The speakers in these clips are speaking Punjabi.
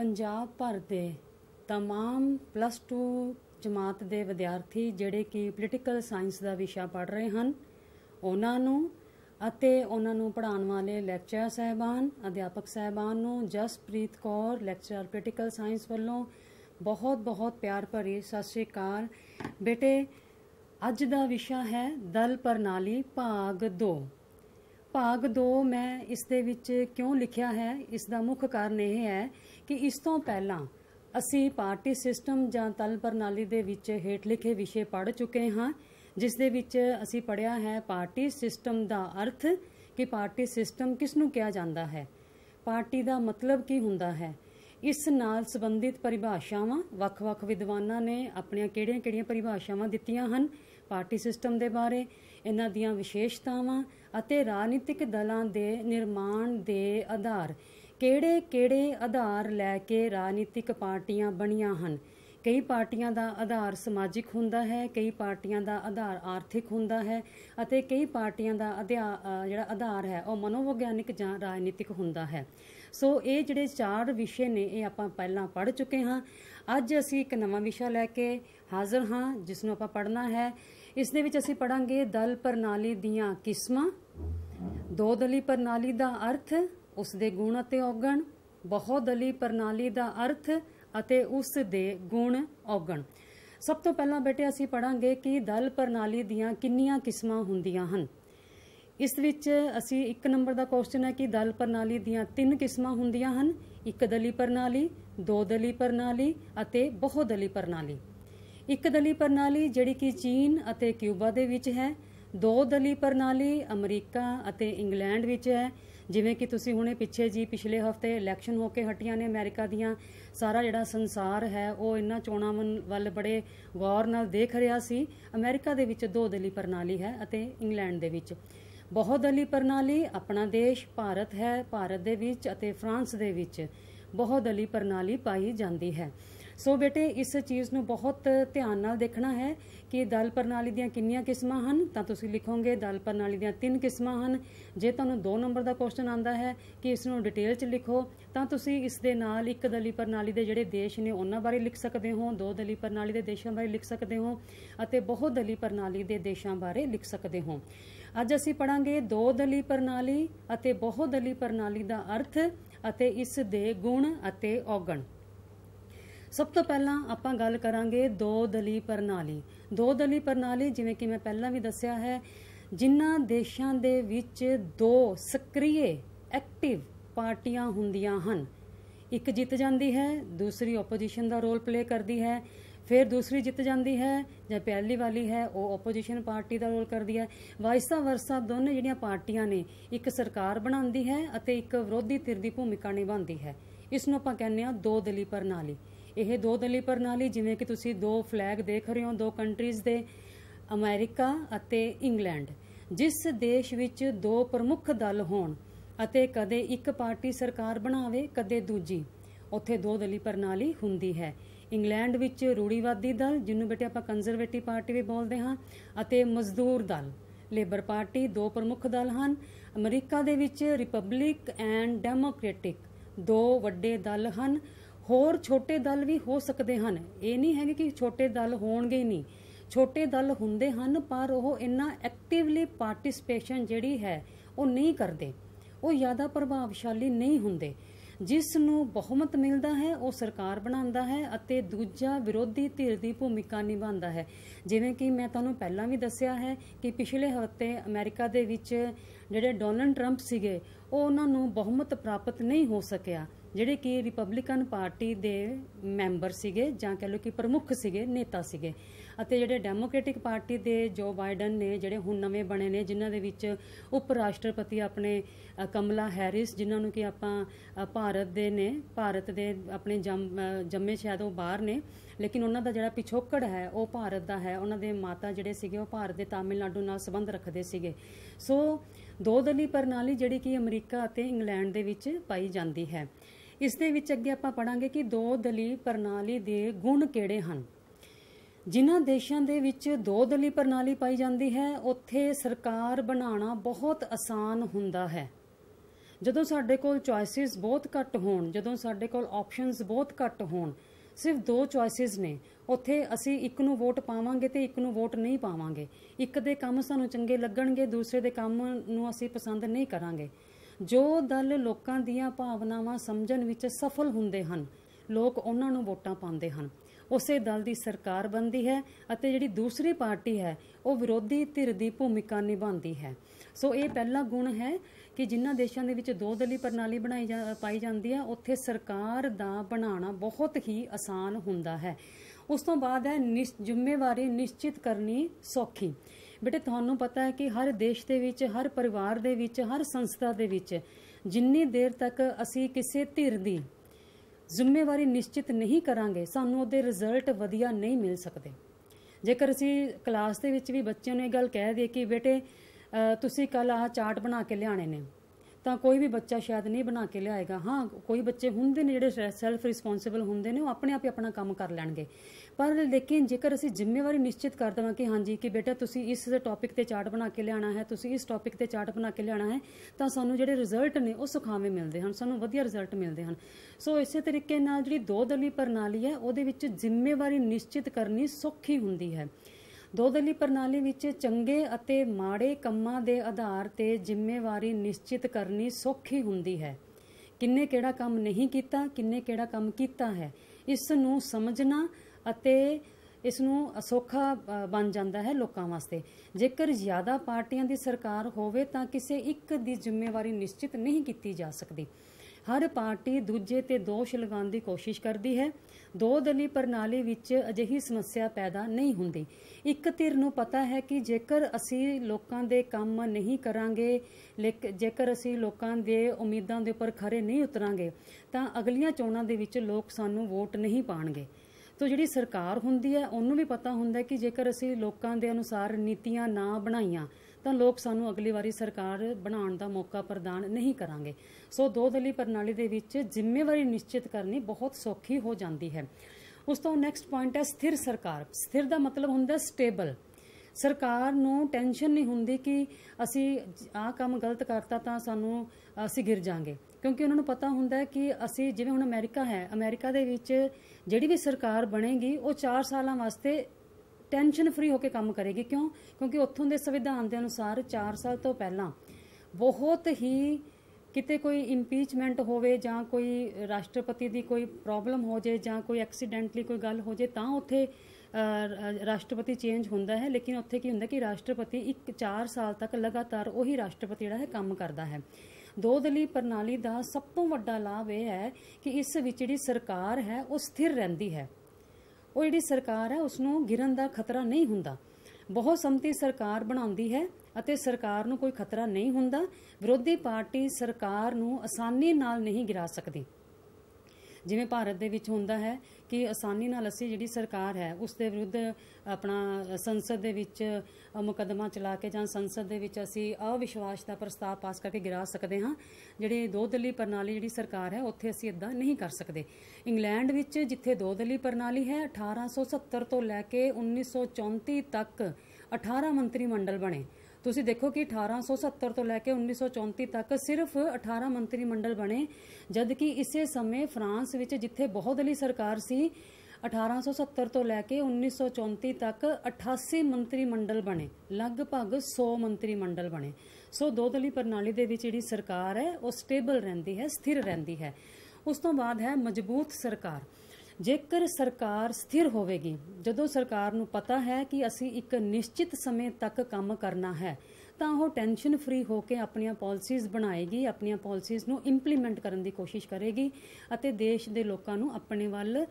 ਪੰਜਾਬ ਭਰ ਦੇ तमाम ਪਲੱਸ 2 ਜਮਾਤ ਦੇ ਵਿਦਿਆਰਥੀ ਜਿਹੜੇ ਕਿ ਪੋਲੀਟੀਕਲ ਸਾਇੰਸ ਦਾ ਵਿਸ਼ਾ ਪੜ੍ਹ ਰਹੇ ਹਨ ਉਹਨਾਂ ਨੂੰ ਅਤੇ ਉਹਨਾਂ ਨੂੰ ਪੜ੍ਹਾਉਣ ਵਾਲੇ ਲੈਕਚਰ ਸਹਿਬਾਨ ਅਧਿਆਪਕ ਸਹਿਬਾਨ ਨੂੰ Jaspreet Kaur lecture political science ਵੱਲੋਂ ਬਹੁਤ-ਬਹੁਤ ਪਿਆਰ ਭਰੀ ਸਤਿ ਸ੍ਰੀ ਅਕਾਲ ਬੇਟੇ ਅੱਜ ਦਾ ਵਿਸ਼ਾ ਹੈ ਦਲ ਪ੍ਰਣਾਲੀ ਭਾਗ 2 ਭਾਗ 2 ਮੈਂ ਇਸ ਦੇ ਵਿੱਚ ਕਿਉਂ ਲਿਖਿਆ ਹੈ ਇਸ ਦਾ ਮੁੱਖ ਕਾਰਨ ਇਹ ਹੈ ਕਿ ਇਸ ਤੋਂ ਪਹਿਲਾਂ ਅਸੀਂ ਪਾਰਟੀ ਸਿਸਟਮ ਜਾਂ ਤਲ ਪ੍ਰਣਾਲੀ ਦੇ ਵਿੱਚ ਹੇਠ ਲਿਖੇ ਵਿਸ਼ੇ ਪੜ ਚੁੱਕੇ ਹਾਂ ਜਿਸ ਦੇ ਵਿੱਚ ਅਸੀਂ ਪੜਿਆ ਹੈ ਪਾਰਟੀ ਸਿਸਟਮ ਦਾ ਅਰਥ ਕਿ ਪਾਰਟੀ ਸਿਸਟਮ ਕਿਸ ਨੂੰ ਕਿਹਾ ਜਾਂਦਾ ਹੈ ਪਾਰਟੀ ਦਾ ਮਤਲਬ ਕੀ ਹੁੰਦਾ ਹੈ ਇਸ ਨਾਲ ਸੰਬੰਧਿਤ ਪਰਿਭਾਸ਼ਾਵਾਂ ਵੱਖ-ਵੱਖ ਵਿਦਵਾਨਾਂ ਨੇ ਆਪਣੀਆਂ ਕਿਹੜੀਆਂ-ਕਿਹੜੀਆਂ ਪਰਿਭਾਸ਼ਾਵਾਂ ਦਿੱਤੀਆਂ ਹਨ ਪਾਰਟੀ ਸਿਸਟਮ ਦੇ ਬਾਰੇ ਇਹਨਾਂ ਦੀਆਂ ਵਿਸ਼ੇਸ਼ਤਾਵਾਂ ਅਤੇ ਰਾਜਨੀਤਿਕ ਦਲਾਂ ਦੇ ਨਿਰਮਾਣ ਦੇ ਆਧਾਰ ਕਿਹੜੇ-ਕਿਹੜੇ ਆਧਾਰ ਲੈ ਕੇ ਰਾਜਨੀਤਿਕ ਪਾਰਟੀਆਂ ਬਣੀਆਂ ਹਨ ਕਈ ਪਾਰਟੀਆਂ ਦਾ ਆਧਾਰ ਸਮਾਜਿਕ ਹੁੰਦਾ ਹੈ ਕਈ ਪਾਰਟੀਆਂ ਦਾ ਆਧਾਰ ਆਰਥਿਕ ਹੁੰਦਾ ਹੈ ਅਤੇ ਕਈ ਪਾਰਟੀਆਂ ਦਾ ਜਿਹੜਾ ਆਧਾਰ ਹੈ ਉਹ ਮਨੋਵਿਗਿਆਨਿਕ ਜਾਂ ਰਾਜਨੀਤਿਕ ਹੁੰਦਾ ਹੈ ਸੋ ਇਹ ਜਿਹੜੇ ਚਾਰ ਵਿਸ਼ੇ ਨੇ ਇਹ ਆਪਾਂ ਪਹਿਲਾਂ ਪੜ ਚੁੱਕੇ ਹਾਂ ਅੱਜ ਅਸੀਂ ਇੱਕ ਨਵਾਂ ਵਿਸ਼ਾ ਲੈ ਕੇ ਹਾਜ਼ਰ ਹਾਂ ਜਿਸ ਨੂੰ ਆਪਾਂ ਪੜਨਾ ਹੈ ਇਸ ਦੇ ਵਿੱਚ ਅਸੀਂ ਪੜਾਂਗੇ ਦਲ ਪ੍ਰਣਾਲੀ ਦੀਆਂ ਕਿਸਮਾਂ ਦੋ ਦਲੀ ਪ੍ਰਣਾਲੀ ਦਾ ਅਰਥ ਉਸ ਦੇ ਗੁਣ ਅਤੇ ਔਗਣ ਬਹੁਦਲੀ ਪ੍ਰਣਾਲੀ ਦਾ ਅਰਥ ਅਤੇ ਉਸ ਦੇ ਗੁਣ ਔਗਣ ਸਭ ਤੋਂ ਪਹਿਲਾਂ ਬੇਟੇ ਅਸੀਂ ਪੜਾਂਗੇ ਕਿ ਦਲ ਪ੍ਰਣਾਲੀ ਦੀਆਂ ਕਿੰਨੀਆਂ ਕਿਸਮਾਂ ਹੁੰਦੀਆਂ ਹਨ ਇਸ ਵਿੱਚ ਅਸੀਂ 1 ਨੰਬਰ ਦਾ ਕੁਐਸਚਨ ਹੈ ਕਿ ਦਲ ਪ੍ਰਣਾਲੀ ਦੀਆਂ ਤਿੰਨ ਕਿਸਮਾਂ ਹੁੰਦੀਆਂ ਹਨ ਇੱਕ ਦਲੀ ਪ੍ਰਣਾਲੀ ਦੋ ਦਲੀ ਪ੍ਰਣਾਲੀ ਅਤੇ ਬਹੁਦਲੀ ਪ੍ਰਣਾਲੀ ਇੱਕ ਦਲੀ ਪ੍ਰਣਾਲੀ ਜਿਹੜੀ ਕਿ ਚੀਨ ਅਤੇ ਕਿਊਬਾ ਦੇ ਵਿੱਚ ਹੈ ਦੋ ਦਲੀ ਪ੍ਰਣਾਲੀ ਅਮਰੀਕਾ ਅਤੇ ਇੰਗਲੈਂਡ ਵਿੱਚ ਹੈ ਜਿਵੇਂ ਕਿ ਤੁਸੀਂ ਹੁਣੇ ਪਿੱਛੇ ਜੀ ਪਿਛਲੇ ਹਫਤੇ ਇਲੈਕਸ਼ਨ ਹੋ ਕੇ ਹਟੀਆਂ ਨੇ ਅਮਰੀਕਾ ਦੀਆਂ ਸਾਰਾ ਜਿਹੜਾ ਸੰਸਾਰ ਹੈ ਉਹ ਇਨ੍ਹਾਂ ਚੋਣਾਂ ਵੱਲ ਬੜੇ ਗੌਰ ਨਾਲ ਦੇਖ ਰਿਹਾ ਸੀ ਅਮਰੀਕਾ ਦੇ ਵਿੱਚ ਦੋ ਦਲੀ ਪ੍ਰਣਾਲੀ ਹੈ ਅਤੇ ਇੰਗਲੈਂਡ ਦੇ ਵਿੱਚ ਬਹੁ ਦਲੀ ਪ੍ਰਣਾਲੀ ਆਪਣਾ ਦੇਸ਼ ਭਾਰਤ ਹੈ ਭਾਰਤ ਦੇ ਵਿੱਚ ਅਤੇ ਫਰਾਂਸ ਦੇ ਵਿੱਚ ਬਹੁ ਦਲੀ ਪ੍ਰਣਾਲੀ ਪਾਈ ਜਾਂਦੀ ਹੈ ਸੋ ਬੇਟੇ ਇਸ ਚੀਜ਼ ਨੂੰ ਬਹੁਤ ਧਿਆਨ ਨਾਲ ਦੇਖਣਾ ਹੈ ਕਿ ਦਲ ਪ੍ਰਣਾਲੀ ਦੀਆਂ ਕਿੰਨੀਆਂ ਕਿਸਮਾਂ ਹਨ ਤਾਂ ਤੁਸੀਂ ਲਿਖੋਗੇ ਦਲ ਪ੍ਰਣਾਲੀ ਦੀਆਂ ਤਿੰਨ ਕਿਸਮਾਂ ਹਨ ਜੇ ਤੁਹਾਨੂੰ 2 ਨੰਬਰ ਦਾ ਕੁਐਸਚਨ ਆਂਦਾ ਹੈ ਕਿ ਇਸ ਨੂੰ ਡਿਟੇਲ 'ਚ ਲਿਖੋ ਤਾਂ ਤੁਸੀਂ ਇਸ ਦੇ ਨਾਲ ਇੱਕ ਦਲੀ ਪ੍ਰਣਾਲੀ ਦੇ ਜਿਹੜੇ ਦੇਸ਼ ਨੇ ਉਹਨਾਂ ਬਾਰੇ ਲਿਖ ਸਕਦੇ ਹੋ ਦੋ ਦਲੀ ਪ੍ਰਣਾਲੀ ਦੇ ਦੇਸ਼ਾਂ ਬਾਰੇ ਲਿਖ ਸਕਦੇ ਹੋ ਅਤੇ ਬਹੁ ਦਲੀ ਪ੍ਰਣਾਲੀ ਦੇ ਦੇਸ਼ਾਂ ਬਾਰੇ ਲਿਖ ਸਕਦੇ ਹੋ ਅੱਜ ਅਸੀਂ ਪੜਾਂਗੇ ਦੋ ਦਲੀ ਪ੍ਰਣਾਲੀ ਅਤੇ ਬਹੁ ਦਲੀ ਪ੍ਰਣਾਲੀ ਦਾ ਅਰਥ ਅਤੇ ਇਸ ਦੇ ਗੁਣ ਅਤੇ ਔਗਣ ਸਭ ਤੋਂ ਪਹਿਲਾਂ ਆਪਾਂ ਗੱਲ ਕਰਾਂਗੇ ਦੋ ਦਲੀ ਪ੍ਰਣਾਲੀ ਦੋ ਦਲੀ ਪ੍ਰਣਾਲੀ ਜਿਵੇਂ ਕਿ ਮੈਂ ਪਹਿਲਾਂ ਵੀ ਦੱਸਿਆ ਹੈ ਜਿਨ੍ਹਾਂ ਦੇਸ਼ਾਂ ਦੇ ਵਿੱਚ ਦੋ ਸਕਰੀਏ ਐਕਟਿਵ ਪਾਰਟੀਆਂ ਹੁੰਦੀਆਂ ਹਨ ਇੱਕ ਜਿੱਤ ਜਾਂਦੀ ਹੈ ਦੂਸਰੀ ਆਪੋਜੀਸ਼ਨ ਦਾ ਰੋਲ ਪਲੇ ਕਰਦੀ ਹੈ ਫਿਰ ਦੂਸਰੀ ਜਿੱਤ ਜਾਂਦੀ ਹੈ ਜਾਂ ਪਹਿਲੀ ਵਾਲੀ ਹੈ ਉਹ ਆਪੋਜੀਸ਼ਨ ਪਾਰਟੀ ਦਾ ਰੋਲ ਕਰਦੀ ਹੈ ਵਾਇਸਾ ਵਰਸਾ ਦੋਨੇ ਜਿਹੜੀਆਂ ਪਾਰਟੀਆਂ ਨੇ ਇੱਕ ਸਰਕਾਰ ਬਣਾਉਂਦੀ ਹੈ ਅਤੇ ਇੱਕ ਵਿਰੋਧੀ ਧਿਰ ਦੀ ਭੂਮਿਕਾ ਨਿਭਾਉਂਦੀ ਹੈ ਇਸ ਨੂੰ ਆਪਾਂ ਕਹਿੰਦੇ ਆ ਦੋ ਦਲੀ ਪ੍ਰਣਾਲੀ ਇਹ ਦੋ ਦਲੀ ਪ੍ਰਣਾਲੀ ਜਿਵੇਂ ਕਿ ਤੁਸੀਂ ਦੋ ਫਲੈਗ ਦੇਖ ਰਹੇ ਹੋ ਦੋ ਕੰਟਰੀਜ਼ ਦੇ ਅਮਰੀਕਾ ਅਤੇ ਇੰਗਲੈਂਡ ਜਿਸ ਦੇਸ਼ ਵਿੱਚ ਦੋ ਪ੍ਰਮੁੱਖ ਦਲ ਹੋਣ ਅਤੇ ਕਦੇ ਇੱਕ ਪਾਰਟੀ ਸਰਕਾਰ ਬਣਾਵੇ ਕਦੇ ਦੂਜੀ ਉੱਥੇ ਦੋ ਦਲੀ ਪ੍ਰਣਾਲੀ ਹੁੰਦੀ ਹੈ ਇੰਗਲੈਂਡ ਵਿੱਚ ਰੂੜੀਵਾਦੀ ਦਲ ਜਿਹਨੂੰ ਬੇਟੇ ਆਪਾਂ ਕੰਜ਼ਰਵੇਟਿਵ ਪਾਰਟੀ ਵੀ ਬੋਲਦੇ ਹਾਂ ਅਤੇ ਮਜ਼ਦੂਰ ਦਲ ਲੇਬਰ ਪਾਰਟੀ ਦੋ ਪ੍ਰਮੁੱਖ ਦਲ ਹਨ ਅਮਰੀਕਾ ਦੇ ਵਿੱਚ ਰਿਪਬਲਿਕ ਐਂਡ ਡੈਮੋਕ੍ਰੈਟਿਕ ਦੋ ਵੱਡੇ ਦਲ ਹਨ ਹੋਰ ਛੋਟੇ ਦਲ ਵੀ ਹੋ ਸਕਦੇ ਹਨ ਇਹ ਨਹੀਂ ਹੈ ਕਿ ਛੋਟੇ ਦਲ ਹੋਣਗੇ ਨਹੀਂ ਛੋਟੇ ਦਲ ਹੁੰਦੇ ਹਨ ਪਰ ਉਹ ਇੰਨਾ ਐਕਟਿਵਲੀ ਪਾਰਟਿਸਪੇਸ਼ਨ ਜਿਹੜੀ ਹੈ ਉਹ ਨਹੀਂ ਕਰਦੇ ਉਹ ਜ਼ਿਆਦਾ ਪ੍ਰਭਾਵਸ਼ਾਲੀ ਨਹੀਂ ਹੁੰਦੇ ਜਿਸ ਨੂੰ ਬਹੁਮਤ ਮਿਲਦਾ ਹੈ ਉਹ ਸਰਕਾਰ ਬਣਾਉਂਦਾ ਹੈ ਅਤੇ ਦੂਜਾ ਵਿਰੋਧੀ ਧਿਰ ਦੀ ਭੂਮਿਕਾ ਨਿਭਾਉਂਦਾ ਹੈ ਜਿਵੇਂ ਕਿ ਮੈਂ ਤੁਹਾਨੂੰ ਪਹਿਲਾਂ ਵੀ ਦੱਸਿਆ ਹੈ ਕਿ ਪਿਛਲੇ ਹਫ਼ਤੇ ਅਮਰੀਕਾ ਦੇ ਵਿੱਚ ਜਿਹੜੇ ਡੋਨਲਡ ਟਰੰਪ ਸੀਗੇ ਉਹ ਉਹਨਾਂ ਨੂੰ ਬਹੁਮਤ ਪ੍ਰਾਪਤ ਨਹੀਂ ਹੋ ਸਕਿਆ ਜਿਹੜੇ ਕਿ ਰਿਪਬਲਿਕਨ ਪਾਰਟੀ ਦੇ ਮੈਂਬਰ ਸੀਗੇ ਜਾਂ ਕਹ ਲਓ ਕਿ ਪ੍ਰਮੁੱਖ ਸੀਗੇ ਨੇਤਾ ਸੀਗੇ ਅਤੇ ਜਿਹੜੇ ਡੈਮੋਕ੍ਰੈਟਿਕ ਪਾਰਟੀ ਦੇ ਜੋ ਬਾਈਡਨ ਨੇ ਜਿਹੜੇ ਹੁਣ ਨਵੇਂ ਬਣੇ ਨੇ ਜਿਨ੍ਹਾਂ ਦੇ ਵਿੱਚ ਉਪ ਰਾਸ਼ਟਰਪਤੀ ਆਪਣੇ ਕਮਲਾ ਹੈਰਿਸ ਜਿਨ੍ਹਾਂ ਨੂੰ ਕਿ ਆਪਾਂ ਭਾਰਤ ਦੇ ਨੇ ਭਾਰਤ ਦੇ ਆਪਣੇ ਜੰਮੇ ਸ਼ਾਇਦ ਉਹ ਬਾਹਰ ਨੇ ਲੇਕਿਨ ਉਹਨਾਂ ਦਾ ਜਿਹੜਾ ਪਿਛੋਕੜ ਹੈ ਉਹ ਭਾਰਤ ਦਾ ਹੈ ਉਹਨਾਂ ਦੇ ਮਾਤਾ ਜਿਹੜੇ ਸੀਗੇ ਉਹ ਭਾਰਤ ਦੇ ਤਾਮਿਲਨਾਡੂ ਨਾਲ ਸੰਬੰਧ ਰੱਖਦੇ ਸੀਗੇ ਸੋ ਦੋ ਦਲੀ ਪ੍ਰਣਾਲੀ ਜਿਹੜੀ ਕਿ ਅਮਰੀਕਾ ਅਤੇ ਇੰਗਲੈਂਡ ਦੇ ਵਿੱਚ ਪਾਈ ਜਾਂਦੀ ਹੈ ਇਸ ਦੇ ਵਿੱਚ ਅੱਗੇ ਆਪਾਂ ਪੜਾਂਗੇ ਕਿ ਦੋ ਦਲੀ ਪ੍ਰਣਾਲੀ ਦੇ ਗੁਣ ਕਿਹੜੇ ਹਨ ਜਿਨ੍ਹਾਂ ਦੇਸ਼ਾਂ ਦੇ ਵਿੱਚ ਦੋ ਦਲੀ ਪ੍ਰਣਾਲੀ ਪਾਈ ਜਾਂਦੀ ਹੈ ਉੱਥੇ ਸਰਕਾਰ ਬਣਾਉਣਾ ਬਹੁਤ ਆਸਾਨ ਹੁੰਦਾ ਹੈ ਜਦੋਂ ਸਾਡੇ ਕੋਲ ਚੁਆਇਸਿਸ ਬਹੁਤ ਘੱਟ ਹੋਣ ਜਦੋਂ ਸਾਡੇ ਕੋਲ ਆਪਸ਼ਨਸ ਬਹੁਤ ਘੱਟ ਹੋਣ ਸਿਰਫ ਦੋ ਚੁਆਇਸਿਸ ਨੇ ਉੱਥੇ ਅਸੀਂ ਇੱਕ ਨੂੰ ਵੋਟ ਪਾਵਾਂਗੇ ਤੇ ਇੱਕ ਨੂੰ ਵੋਟ ਨਹੀਂ ਪਾਵਾਂਗੇ ਇੱਕ ਦੇ ਕੰਮ ਸਾਨੂੰ ਚੰਗੇ ਲੱਗਣਗੇ ਦੂਸਰੇ ਦੇ ਕੰਮ ਨੂੰ ਅਸੀਂ ਪਸੰਦ ਨਹੀਂ ਕਰਾਂਗੇ ਜੋ ਦਲ ਲੋਕਾਂ ਦੀਆਂ ਭਾਵਨਾਵਾਂ ਸਮਝਣ ਵਿੱਚ ਸਫਲ ਹੁੰਦੇ ਹਨ ਲੋਕ ਉਹਨਾਂ ਨੂੰ ਵੋਟਾਂ ਪਾਉਂਦੇ ਹਨ ਉਸੇ ਦਲ ਦੀ ਸਰਕਾਰ ਬਣਦੀ ਹੈ ਅਤੇ ਜਿਹੜੀ ਦੂਸਰੀ ਪਾਰਟੀ ਹੈ ਉਹ ਵਿਰੋਧੀ ਧਿਰ ਦੀ ਭੂਮਿਕਾ ਨਿਭਾਉਂਦੀ ਹੈ ਸੋ ਇਹ ਪਹਿਲਾ ਗੁਣ ਹੈ ਕਿ ਜਿਨ੍ਹਾਂ ਦੇਸ਼ਾਂ ਦੇ ਵਿੱਚ ਦੋ ਦਲੀ ਪ੍ਰਣਾਲੀ ਬਣਾਈ ਪਾਈ ਜਾਂਦੀ ਹੈ ਉੱਥੇ ਸਰਕਾਰ ਦਾ ਬਣਾਉਣਾ ਬਹੁਤ ਹੀ ਆਸਾਨ ਹੁੰਦਾ ਹੈ ਉਸ ਤੋਂ ਬਾਅਦ ਹੈ ਜ਼ਿੰਮੇਵਾਰੀ ਨਿਸ਼ਚਿਤ ਕਰਨੀ ਸੌਖੀ ਬੇਟੇ ਤੁਹਾਨੂੰ ਪਤਾ ਹੈ ਕਿ ਹਰ ਦੇਸ਼ ਦੇ ਵਿੱਚ ਹਰ ਪਰਿਵਾਰ ਦੇ ਵਿੱਚ ਹਰ ਸੰਸਥਾ ਦੇ ਵਿੱਚ ਜਿੰਨੀ ਦੇਰ ਤੱਕ ਅਸੀਂ ਕਿਸੇ ਧਿਰ ਦੀ ਜ਼ਿੰਮੇਵਾਰੀ ਨਿਸ਼ਚਿਤ ਨਹੀਂ ਕਰਾਂਗੇ ਸਾਨੂੰ ਉਹਦੇ ਰਿਜ਼ਲਟ ਵਧੀਆ ਨਹੀਂ ਮਿਲ ਸਕਦੇ ਜੇਕਰ ਅਸੀਂ ਕਲਾਸ ਦੇ ਵਿੱਚ ਵੀ ਬੱਚਿਆਂ ਨੂੰ ਇਹ ਗੱਲ ਕਹਿ ਦਈਏ ਕਿ ਬੇਟੇ ਤੁਸੀਂ ਕੱਲ ਆਹ ਚਾਰਟ ਬਣਾ ਕੇ ਲਿਆਣੇ ਨੇ ਤਾਂ ਕੋਈ ਵੀ ਬੱਚਾ ਸ਼ਾਇਦ ਨਹੀਂ ਬਣਾ ਕੇ ਲਿਆਏਗਾ ਹਾਂ ਕੋਈ ਬੱਚੇ ਹੁੰਦੇ ਨੇ ਜਿਹੜੇ ਸੈਲਫ ਰਿਸਪੌਂਸਿਬਲ ਹੁੰਦੇ ਨੇ ਉਹ ਆਪਣੇ ਆਪ ਹੀ ਆਪਣਾ ਕੰਮ ਕਰ ਲੈਣਗੇ ਪਰ ਲੇਕਿਨ ਜੇਕਰ ਅਸੀਂ ਜ਼ਿੰਮੇਵਾਰੀ ਨਿਸ਼ਚਿਤ ਕਰ ਦਵਾਂ ਕਿ ਹਾਂਜੀ ਕਿ ਬੇਟਾ ਤੁਸੀਂ ਇਸ ਟੌਪਿਕ ਤੇ ਚਾਰਟ ਬਣਾ ਕੇ ਲਿਆਣਾ ਹੈ ਤੁਸੀਂ ਇਸ ਟੌਪਿਕ ਤੇ ਚਾਰਟ ਬਣਾ ਕੇ ਲਿਆਣਾ ਹੈ ਤਾਂ ਸਾਨੂੰ ਜਿਹੜੇ ਰਿਜ਼ਲਟ ਨੇ ਉਹ ਸੁਖਾਵੇਂ ਮਿਲਦੇ ਹਨ ਸਾਨੂੰ ਵਧੀਆ ਰਿਜ਼ਲਟ ਮਿਲਦੇ ਹਨ ਸੋ ਇਸੇ ਤਰੀਕੇ ਨਾਲ ਜਿਹੜੀ ਦੋ ਦਲੀ ਪ੍ਰਣਾਲੀ ਹੈ ਉਹਦੇ ਵਿੱਚ ਜ਼ਿੰਮੇਵਾਰੀ ਨਿਸ਼ਚਿਤ ਕਰਨੀ ਸੌਖੀ ਹੁੰਦੀ ਹੈ ਦੋਦਲੀ ਪ੍ਰਣਾਲੀ ਵਿੱਚ ਚੰਗੇ ਅਤੇ ਮਾੜੇ ਕੰਮਾਂ ਦੇ ਆਧਾਰ ਤੇ ਜ਼ਿੰਮੇਵਾਰੀ ਨਿਸ਼ਚਿਤ ਕਰਨੀ ਸੌਖੀ ਹੁੰਦੀ ਹੈ ਕਿੰਨੇ ਕਿਹੜਾ ਕੰਮ ਨਹੀਂ ਕੀਤਾ ਕਿੰਨੇ ਕਿਹੜਾ ਕੰਮ ਕੀਤਾ ਹੈ ਇਸ ਨੂੰ ਸਮਝਣਾ ਅਤੇ ਇਸ ਨੂੰ ਅਸੋਖਾ ਬਣ ਜਾਂਦਾ ਹੈ ਲੋਕਾਂ ਵਾਸਤੇ ਜੇਕਰ ਜ਼ਿਆਦਾ ਪਾਰਟੀਆਂ ਦੀ ਸਰਕਾਰ ਹੋਵੇ ਤਾਂ ਕਿਸੇ ਇੱਕ ਦੀ ਜ਼ਿੰਮੇਵਾਰੀ ਨਿਸ਼ਚਿਤ ਨਹੀਂ ਕੀਤੀ ਜਾ ਸਕਦੀ ਹਰ ਪਾਰਟੀ ਦੂਜੇ ਤੇ ਦੋਸ਼ ਲਗਾਉਣ ਦੀ ਕੋਸ਼ਿਸ਼ ਕਰਦੀ ਹੈ ਦੋ ਦਲੀ ਪ੍ਰਣਾਲੀ ਵਿੱਚ ਅਜਿਹੀ ਸਮੱਸਿਆ ਪੈਦਾ ਨਹੀਂ ਹੁੰਦੀ ਇੱਕ ਧਿਰ ਨੂੰ ਪਤਾ ਹੈ ਕਿ ਜੇਕਰ ਅਸੀਂ ਲੋਕਾਂ ਦੇ ਕੰਮ ਨਹੀਂ ਕਰਾਂਗੇ ਜੇਕਰ ਅਸੀਂ ਲੋਕਾਂ ਦੇ ਉਮੀਦਾਂ ਦੇ ਉੱਪਰ ਖਰੇ ਨਹੀਂ ਉਤਰਾਂਗੇ ਤਾਂ ਅਗਲੀਆਂ ਚੋਣਾਂ ਦੇ ਵਿੱਚ ਲੋਕ ਸਾਨੂੰ ਵੋਟ ਨਹੀਂ ਪਾਣਗੇ ਤੋ ਜਿਹੜੀ ਸਰਕਾਰ ਹੁੰਦੀ ਹੈ ਉਹਨੂੰ ਵੀ ਪਤਾ ਹੁੰਦਾ ਕਿ ਜੇਕਰ ਅਸੀਂ ਲੋਕਾਂ ਦੇ ਅਨੁਸਾਰ ਨੀਤੀਆਂ ਨਾ ਬਣਾਈਆਂ ਤਾਂ ਲੋਕ ਸਾਨੂੰ ਅਗਲੀ ਵਾਰੀ ਸਰਕਾਰ ਬਣਾਉਣ ਦਾ ਮੌਕਾ ਪ੍ਰਦਾਨ ਨਹੀਂ ਕਰਾਂਗੇ ਸੋ ਦੋ ਦਲੀ ਪ੍ਰਣਾਲੀ ਦੇ ਵਿੱਚ ਜ਼ਿੰਮੇਵਾਰੀ ਨਿਸ਼ਚਿਤ ਕਰਨੀ ਬਹੁਤ ਸੌਖੀ ਹੋ ਜਾਂਦੀ ਹੈ ਉਸ ਤੋਂ ਨੈਕਸਟ ਪੁਆਇੰਟ ਹੈ ਸਥਿਰ ਸਰਕਾਰ ਸਥਿਰ ਦਾ ਮਤਲਬ ਹੁੰਦਾ ਸਟੇਬਲ ਸਰਕਾਰ ਨੂੰ ਟੈਨਸ਼ਨ ਨਹੀਂ ਹੁੰਦੀ ਕਿ ਅਸੀਂ ਆ ਕੰਮ ਗਲਤ ਕਰਤਾ ਤਾਂ ਸਾਨੂੰ ਅਸੀਂ ਗਿਰ ਜਾਾਂਗੇ ਕਿਉਂਕਿ ਉਹਨਾਂ ਨੂੰ ਪਤਾ ਹੁੰਦਾ ਕਿ ਅਸੀਂ ਜਿਵੇਂ ਹੁਣ ਅਮਰੀਕਾ ਹੈ ਅਮਰੀਕਾ ਦੇ ਵਿੱਚ ਜਿਹੜੀ ਵੀ ਸਰਕਾਰ ਬਣੇਗੀ ਉਹ 4 ਸਾਲਾਂ ਵਾਸਤੇ ਟੈਨਸ਼ਨ ਫ੍ਰੀ ਹੋ ਕੇ ਕੰਮ ਕਰੇਗੀ ਕਿਉਂ ਕਿਉਂਕਿ ਉੱਥੋਂ ਦੇ ਸੰਵਿਧਾਨ ਦੇ ਅਨੁਸਾਰ 4 ਸਾਲ ਤੋਂ ਪਹਿਲਾਂ ਬਹੁਤ ਹੀ ਕਿਤੇ ਕੋਈ ਇੰਪੀਚਮੈਂਟ ਹੋਵੇ ਜਾਂ ਕੋਈ ਰਾਸ਼ਟਰਪਤੀ ਦੀ ਕੋਈ ਪ੍ਰੋਬਲਮ ਹੋ ਜਾਏ ਜਾਂ ਕੋਈ ਐਕਸੀਡੈਂਟਲੀ ਕੋਈ ਗੱਲ ਹੋ ਜਾਏ ਤਾਂ ਉੱਥੇ ਰਾਸ਼ਟਰਪਤੀ ਚੇਂਜ ਹੁੰਦਾ ਹੈ ਲੇਕਿਨ ਉੱਥੇ ਕੀ ਹੁੰਦਾ ਕਿ ਰਾਸ਼ਟਰਪਤੀ ਇੱਕ 4 ਸਾਲ ਤੱਕ ਲਗਾਤਾਰ ਉਹੀ ਰਾਸ਼ਟਰਪਤੀ ਜਿਹੜਾ ਹੈ ਕੰਮ ਕਰਦਾ ਹੈ ਦੋ ਦਲੀ ਪ੍ਰਣਾਲੀ ਦਾ ਸਭ ਤੋਂ ਵੱਡਾ ਲਾਭ ਇਹ ਹੈ ਕਿ ਇਸ ਵਿੱਚ ਜਿਹੜੀ ਸਰਕਾਰ ਹੈ ਉਹ ਸਥਿਰ ਰਹਿੰਦੀ ਹੈ ਉਹ ਜਿਹੜੀ ਸਰਕਾਰ ਹੈ ਉਸ ਨੂੰ ਗਿਰਨ ਦਾ ਖਤਰਾ ਨਹੀਂ ਹੁੰਦਾ ਬਹੁਤ ਸੰਮਤੀ ਸਰਕਾਰ ਬਣਾਉਂਦੀ ਹੈ ਅਤੇ ਸਰਕਾਰ ਨੂੰ ਕੋਈ ਖਤਰਾ ਨਹੀਂ ਹੁੰਦਾ ਵਿਰੋਧੀ ਪਾਰਟੀ ਸਰਕਾਰ ਨੂੰ ਆਸਾਨੀ ਨਾਲ ਨਹੀਂ ਗਿਰਾ ਸਕਦੀ ਜਿਵੇਂ ਭਾਰਤ ਦੇ ਵਿੱਚ ਹੁੰਦਾ ਹੈ ਕਿ ਆਸਾਨੀ ਨਾਲ ਅਸੀਂ ਜਿਹੜੀ ਸਰਕਾਰ ਹੈ ਉਸ ਦੇ ਵਿਰੁੱਧ ਆਪਣਾ ਸੰਸਦ ਦੇ ਵਿੱਚ ਮੁਕਦਮਾ ਚਲਾ ਕੇ ਜਾਂ ਸੰਸਦ ਦੇ ਵਿੱਚ ਅਸੀਂ ਅਵਿਸ਼ਵਾਸ ਦਾ ਪ੍ਰਸਤਾਵ ਪਾਸ ਕਰਕੇ ਗਿਰਾ ਸਕਦੇ ਹਾਂ ਜਿਹੜੇ ਦੋ ਦਲੀ ਪ੍ਰਣਾਲੀ ਜਿਹੜੀ ਸਰਕਾਰ ਹੈ ਉੱਥੇ ਅਸੀਂ ਇਦਾਂ ਨਹੀਂ ਕਰ ਸਕਦੇ ਇੰਗਲੈਂਡ ਵਿੱਚ ਜਿੱਥੇ ਦੋ ਦਲੀ ਪ੍ਰਣਾਲੀ ਹੈ 1870 ਤੋਂ ਲੈ ਕੇ 1934 ਤੱਕ 18 ਮੰਤਰੀ ਮੰਡਲ ਬਣੇ ਤੁਸੀਂ ਦੇਖੋ ਕਿ 1870 ਤੋਂ ਲੈ ਕੇ 1934 ਤੱਕ ਸਿਰਫ 18 ਮੰਤਰੀ ਮੰਡਲ ਬਣੇ ਜਦ ਕਿ ਇਸੇ ਸਮੇਂ ਫਰਾਂਸ ਵਿੱਚ ਜਿੱਥੇ ਬਹੁਦਲੀ ਸਰਕਾਰ ਸੀ 1870 ਤੋਂ ਲੈ ਕੇ 1934 ਤੱਕ 88 ਮੰਤਰੀ ਮੰਡਲ ਬਣੇ ਲਗਭਗ 100 ਮੰਤਰੀ ਮੰਡਲ ਬਣੇ ਸੋ ਦੋਦਲੀ ਪ੍ਰਣਾਲੀ ਦੇ ਵਿੱਚ ਜਿਹੜੀ ਸਰਕਾਰ ਹੈ ਉਹ ਸਟੇਬਲ ਰਹਿੰਦੀ ਹੈ ਸਥਿਰ ਰਹਿੰਦੀ ਹੈ ਉਸ ਤੋਂ ਬਾਅਦ ਹੈ ਮਜ਼ਬੂਤ ਸਰਕਾਰ ਜੇਕਰ ਸਰਕਾਰ ਸਥਿਰ ਹੋਵੇਗੀ ਜਦੋਂ ਸਰਕਾਰ ਨੂੰ ਪਤਾ ਹੈ ਕਿ ਅਸੀਂ ਇੱਕ ਨਿਸ਼ਚਿਤ ਸਮੇਂ ਤੱਕ ਕੰਮ ਕਰਨਾ ਹੈ ਤਾਂ ਉਹ ਟੈਨਸ਼ਨ ਫ੍ਰੀ ਹੋ ਕੇ ਆਪਣੀਆਂ ਪਾਲਿਸੀਜ਼ ਬਣਾਏਗੀ ਆਪਣੀਆਂ ਪਾਲਿਸੀਜ਼ ਨੂੰ ਇੰਪਲੀਮੈਂਟ ਕਰਨ ਦੀ ਕੋਸ਼ਿਸ਼ ਕਰੇਗੀ ਅਤੇ ਦੇਸ਼ ਦੇ ਲੋਕਾਂ ਨੂੰ ਆਪਣੇ ਵੱਲ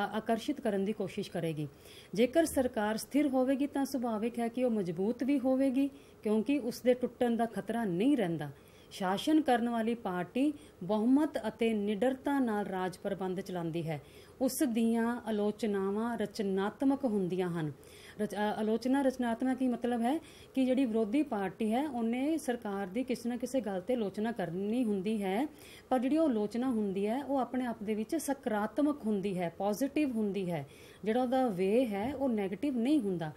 ਆਕਰਸ਼ਿਤ ਕਰਨ ਦੀ ਕੋਸ਼ਿਸ਼ ਕਰੇਗੀ ਜੇਕਰ ਸਰਕਾਰ ਸਥਿਰ ਹੋਵੇਗੀ ਤਾਂ ਸੁਭਾਵਿਕ ਹੈ ਕਿ ਉਹ ਮਜ਼ਬੂਤ ਵੀ ਹੋਵੇਗੀ ਕਿਉਂਕਿ ਉਸ ਦੇ ਟੁੱਟਣ ਦਾ ਖਤਰਾ ਨਹੀਂ ਰਹਿੰਦਾ ਸ਼ਾਸਨ ਕਰਨ ਵਾਲੀ ਪਾਰਟੀ ਬਹੁਮਤ ਅਤੇ ਨਿਡਰਤਾ ਨਾਲ ਰਾਜ ਪ੍ਰਬੰਧ ਚਲਾਉਂਦੀ ਹੈ ਉਸ ਦੀਆਂ ਆਲੋਚਨਾਵਾਂ ਰਚਨਾਤਮਕ ਹੁੰਦੀਆਂ ਹਨ ਆਲੋਚਨਾ ਰਚਨਾਤਮਕ ਹੀ ਮਤਲਬ ਹੈ ਕਿ ਜਿਹੜੀ ਵਿਰੋਧੀ ਪਾਰਟੀ ਹੈ ਉਹਨੇ ਸਰਕਾਰ ਦੀ ਕਿਸੇ ਨਾ ਕਿਸੇ ਗੱਲ ਤੇ ਆਲੋਚਨਾ ਕਰਨੀ ਹੁੰਦੀ ਹੈ ਪਰ ਜਿਹੜੀ ਉਹ ਆਲੋਚਨਾ ਹੁੰਦੀ ਹੈ ਉਹ ਆਪਣੇ ਆਪ ਦੇ ਵਿੱਚ ਸਕਾਰਾਤਮਕ ਹੁੰਦੀ ਹੈ ਪੋਜ਼ਿਟਿਵ ਹੁੰਦੀ ਹੈ ਜਿਹੜਾ ਉਹਦਾ ਵੇ ਹੈ ਉਹ 네ਗੇਟਿਵ ਨਹੀਂ ਹੁੰਦਾ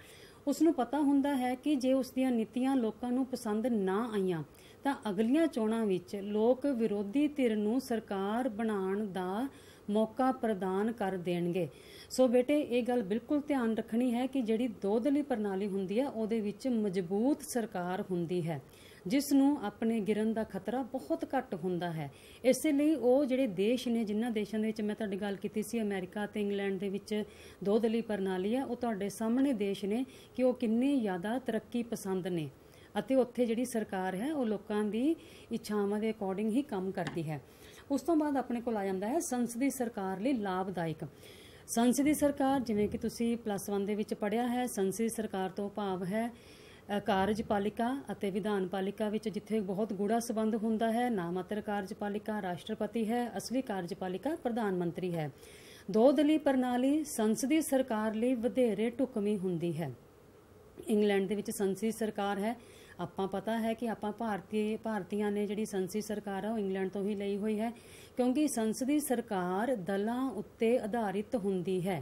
ਉਸ ਨੂੰ ਪਤਾ ਹੁੰਦਾ ਹੈ ਕਿ ਜੇ ਉਸ ਦੀਆਂ ਨੀਤੀਆਂ ਲੋਕਾਂ ਨੂੰ ਪਸੰਦ ਨਾ ਆਈਆਂ ਤਾਂ ਅਗਲੀਆਂ ਚੋਣਾਂ ਵਿੱਚ ਲੋਕ ਵਿਰੋਧੀ ਧਿਰ ਨੂੰ ਸਰਕਾਰ ਬਣਾਉਣ ਦਾ ਮੌਕਾ ਪ੍ਰਦਾਨ ਕਰ ਦੇਣਗੇ ਸੋ ਬੇਟੇ ਇਹ ਗੱਲ ਬਿਲਕੁਲ ਧਿਆਨ ਰੱਖਣੀ ਹੈ ਕਿ ਜਿਹੜੀ ਦੋਦਲੀ ਪ੍ਰਣਾਲੀ ਹੁੰਦੀ ਹੈ ਉਹਦੇ ਵਿੱਚ ਮਜ਼ਬੂਤ ਸਰਕਾਰ ਹੁੰਦੀ ਹੈ ਜਿਸ ਨੂੰ ਆਪਣੇ ਗਿਰਨ ਦਾ ਖਤਰਾ ਬਹੁਤ ਘੱਟ ਹੁੰਦਾ ਹੈ ਇਸੇ ਲਈ ਉਹ ਜਿਹੜੇ ਦੇਸ਼ ਨੇ ਜਿਨ੍ਹਾਂ ਦੇਸ਼ਾਂ ਦੇ ਵਿੱਚ ਮੈਂ ਤੁਹਾਡੀ ਗੱਲ ਕੀਤੀ ਸੀ ਅਮਰੀਕਾ ਤੇ ਇੰਗਲੈਂਡ ਦੇ ਵਿੱਚ ਦੋਦਲੀ ਪ੍ਰਣਾਲੀ ਹੈ ਉਹ ਤੁਹਾਡੇ ਸਾਹਮਣੇ ਦੇਸ਼ ਨੇ ਕਿ ਉਹ ਕਿੰਨੇ ਜ਼ਿਆਦਾ ਤਰੱਕੀ ਪਸੰਦ ਨੇ ਅਤੇ ਉੱਥੇ ਜਿਹੜੀ ਸਰਕਾਰ ਹੈ ਉਹ ਲੋਕਾਂ ਦੀ ਇੱਛਾਵਾਂ ਦੇ ਅਕੋਰਡਿੰਗ ਹੀ ਕੰਮ ਕਰਦੀ ਹੈ ਉਸ ਤੋਂ ਬਾਅਦ ਆਪਣੇ ਕੋਲ ਆ ਜਾਂਦਾ ਹੈ ਸੰਸਦੀ ਸਰਕਾਰ ਲਈ ਲਾਭਦਾਇਕ ਸੰਸਦੀ ਸਰਕਾਰ ਜਿਵੇਂ ਕਿ ਤੁਸੀਂ ਪਲੱਸ 1 ਦੇ ਵਿੱਚ ਪੜਿਆ ਹੈ ਸੰਸਦੀ ਸਰਕਾਰ ਤੋਂ ਭਾਵ ਹੈ ਕਾਰਜਪਾਲਿਕਾ ਅਤੇ ਵਿਧਾਨਪਾਲਿਕਾ ਵਿੱਚ ਜਿੱਥੇ ਬਹੁਤ ਗੂੜਾ ਸਬੰਧ ਹੁੰਦਾ ਹੈ ਨਾ ਮਾਤਰ ਕਾਰਜਪਾਲਿਕਾ ਰਾਸ਼ਟਰਪਤੀ ਹੈ ਅਸਲੀ ਕਾਰਜਪਾਲਿਕਾ ਪ੍ਰਧਾਨ ਮੰਤਰੀ ਹੈ ਦੋ ਦਲੀ ਪ੍ਰਣਾਲੀ ਸੰਸਦੀ ਸਰਕਾਰ ਲਈ ਵਧੇਰੇ ਟੁਕਮੀ ਹੁੰਦੀ ਹੈ ਇੰਗਲੈਂਡ ਦੇ ਵਿੱਚ ਸੰਸਦੀ ਸਰਕਾਰ ਹੈ ਆਪਾਂ ਪਤਾ ਹੈ ਕਿ ਆਪਾਂ ਭਾਰਤੀ ਭਾਰਤੀਆਂ ਨੇ ਜਿਹੜੀ ਸੰਸਦੀ ਸਰਕਾਰ ਆ ਉਹ ਇੰਗਲੈਂਡ ਤੋਂ ਹੀ ਲਈ ਹੋਈ ਹੈ ਕਿਉਂਕਿ ਸੰਸਦੀ ਸਰਕਾਰ ਦਲਾਂ ਉੱਤੇ ਆਧਾਰਿਤ ਹੁੰਦੀ ਹੈ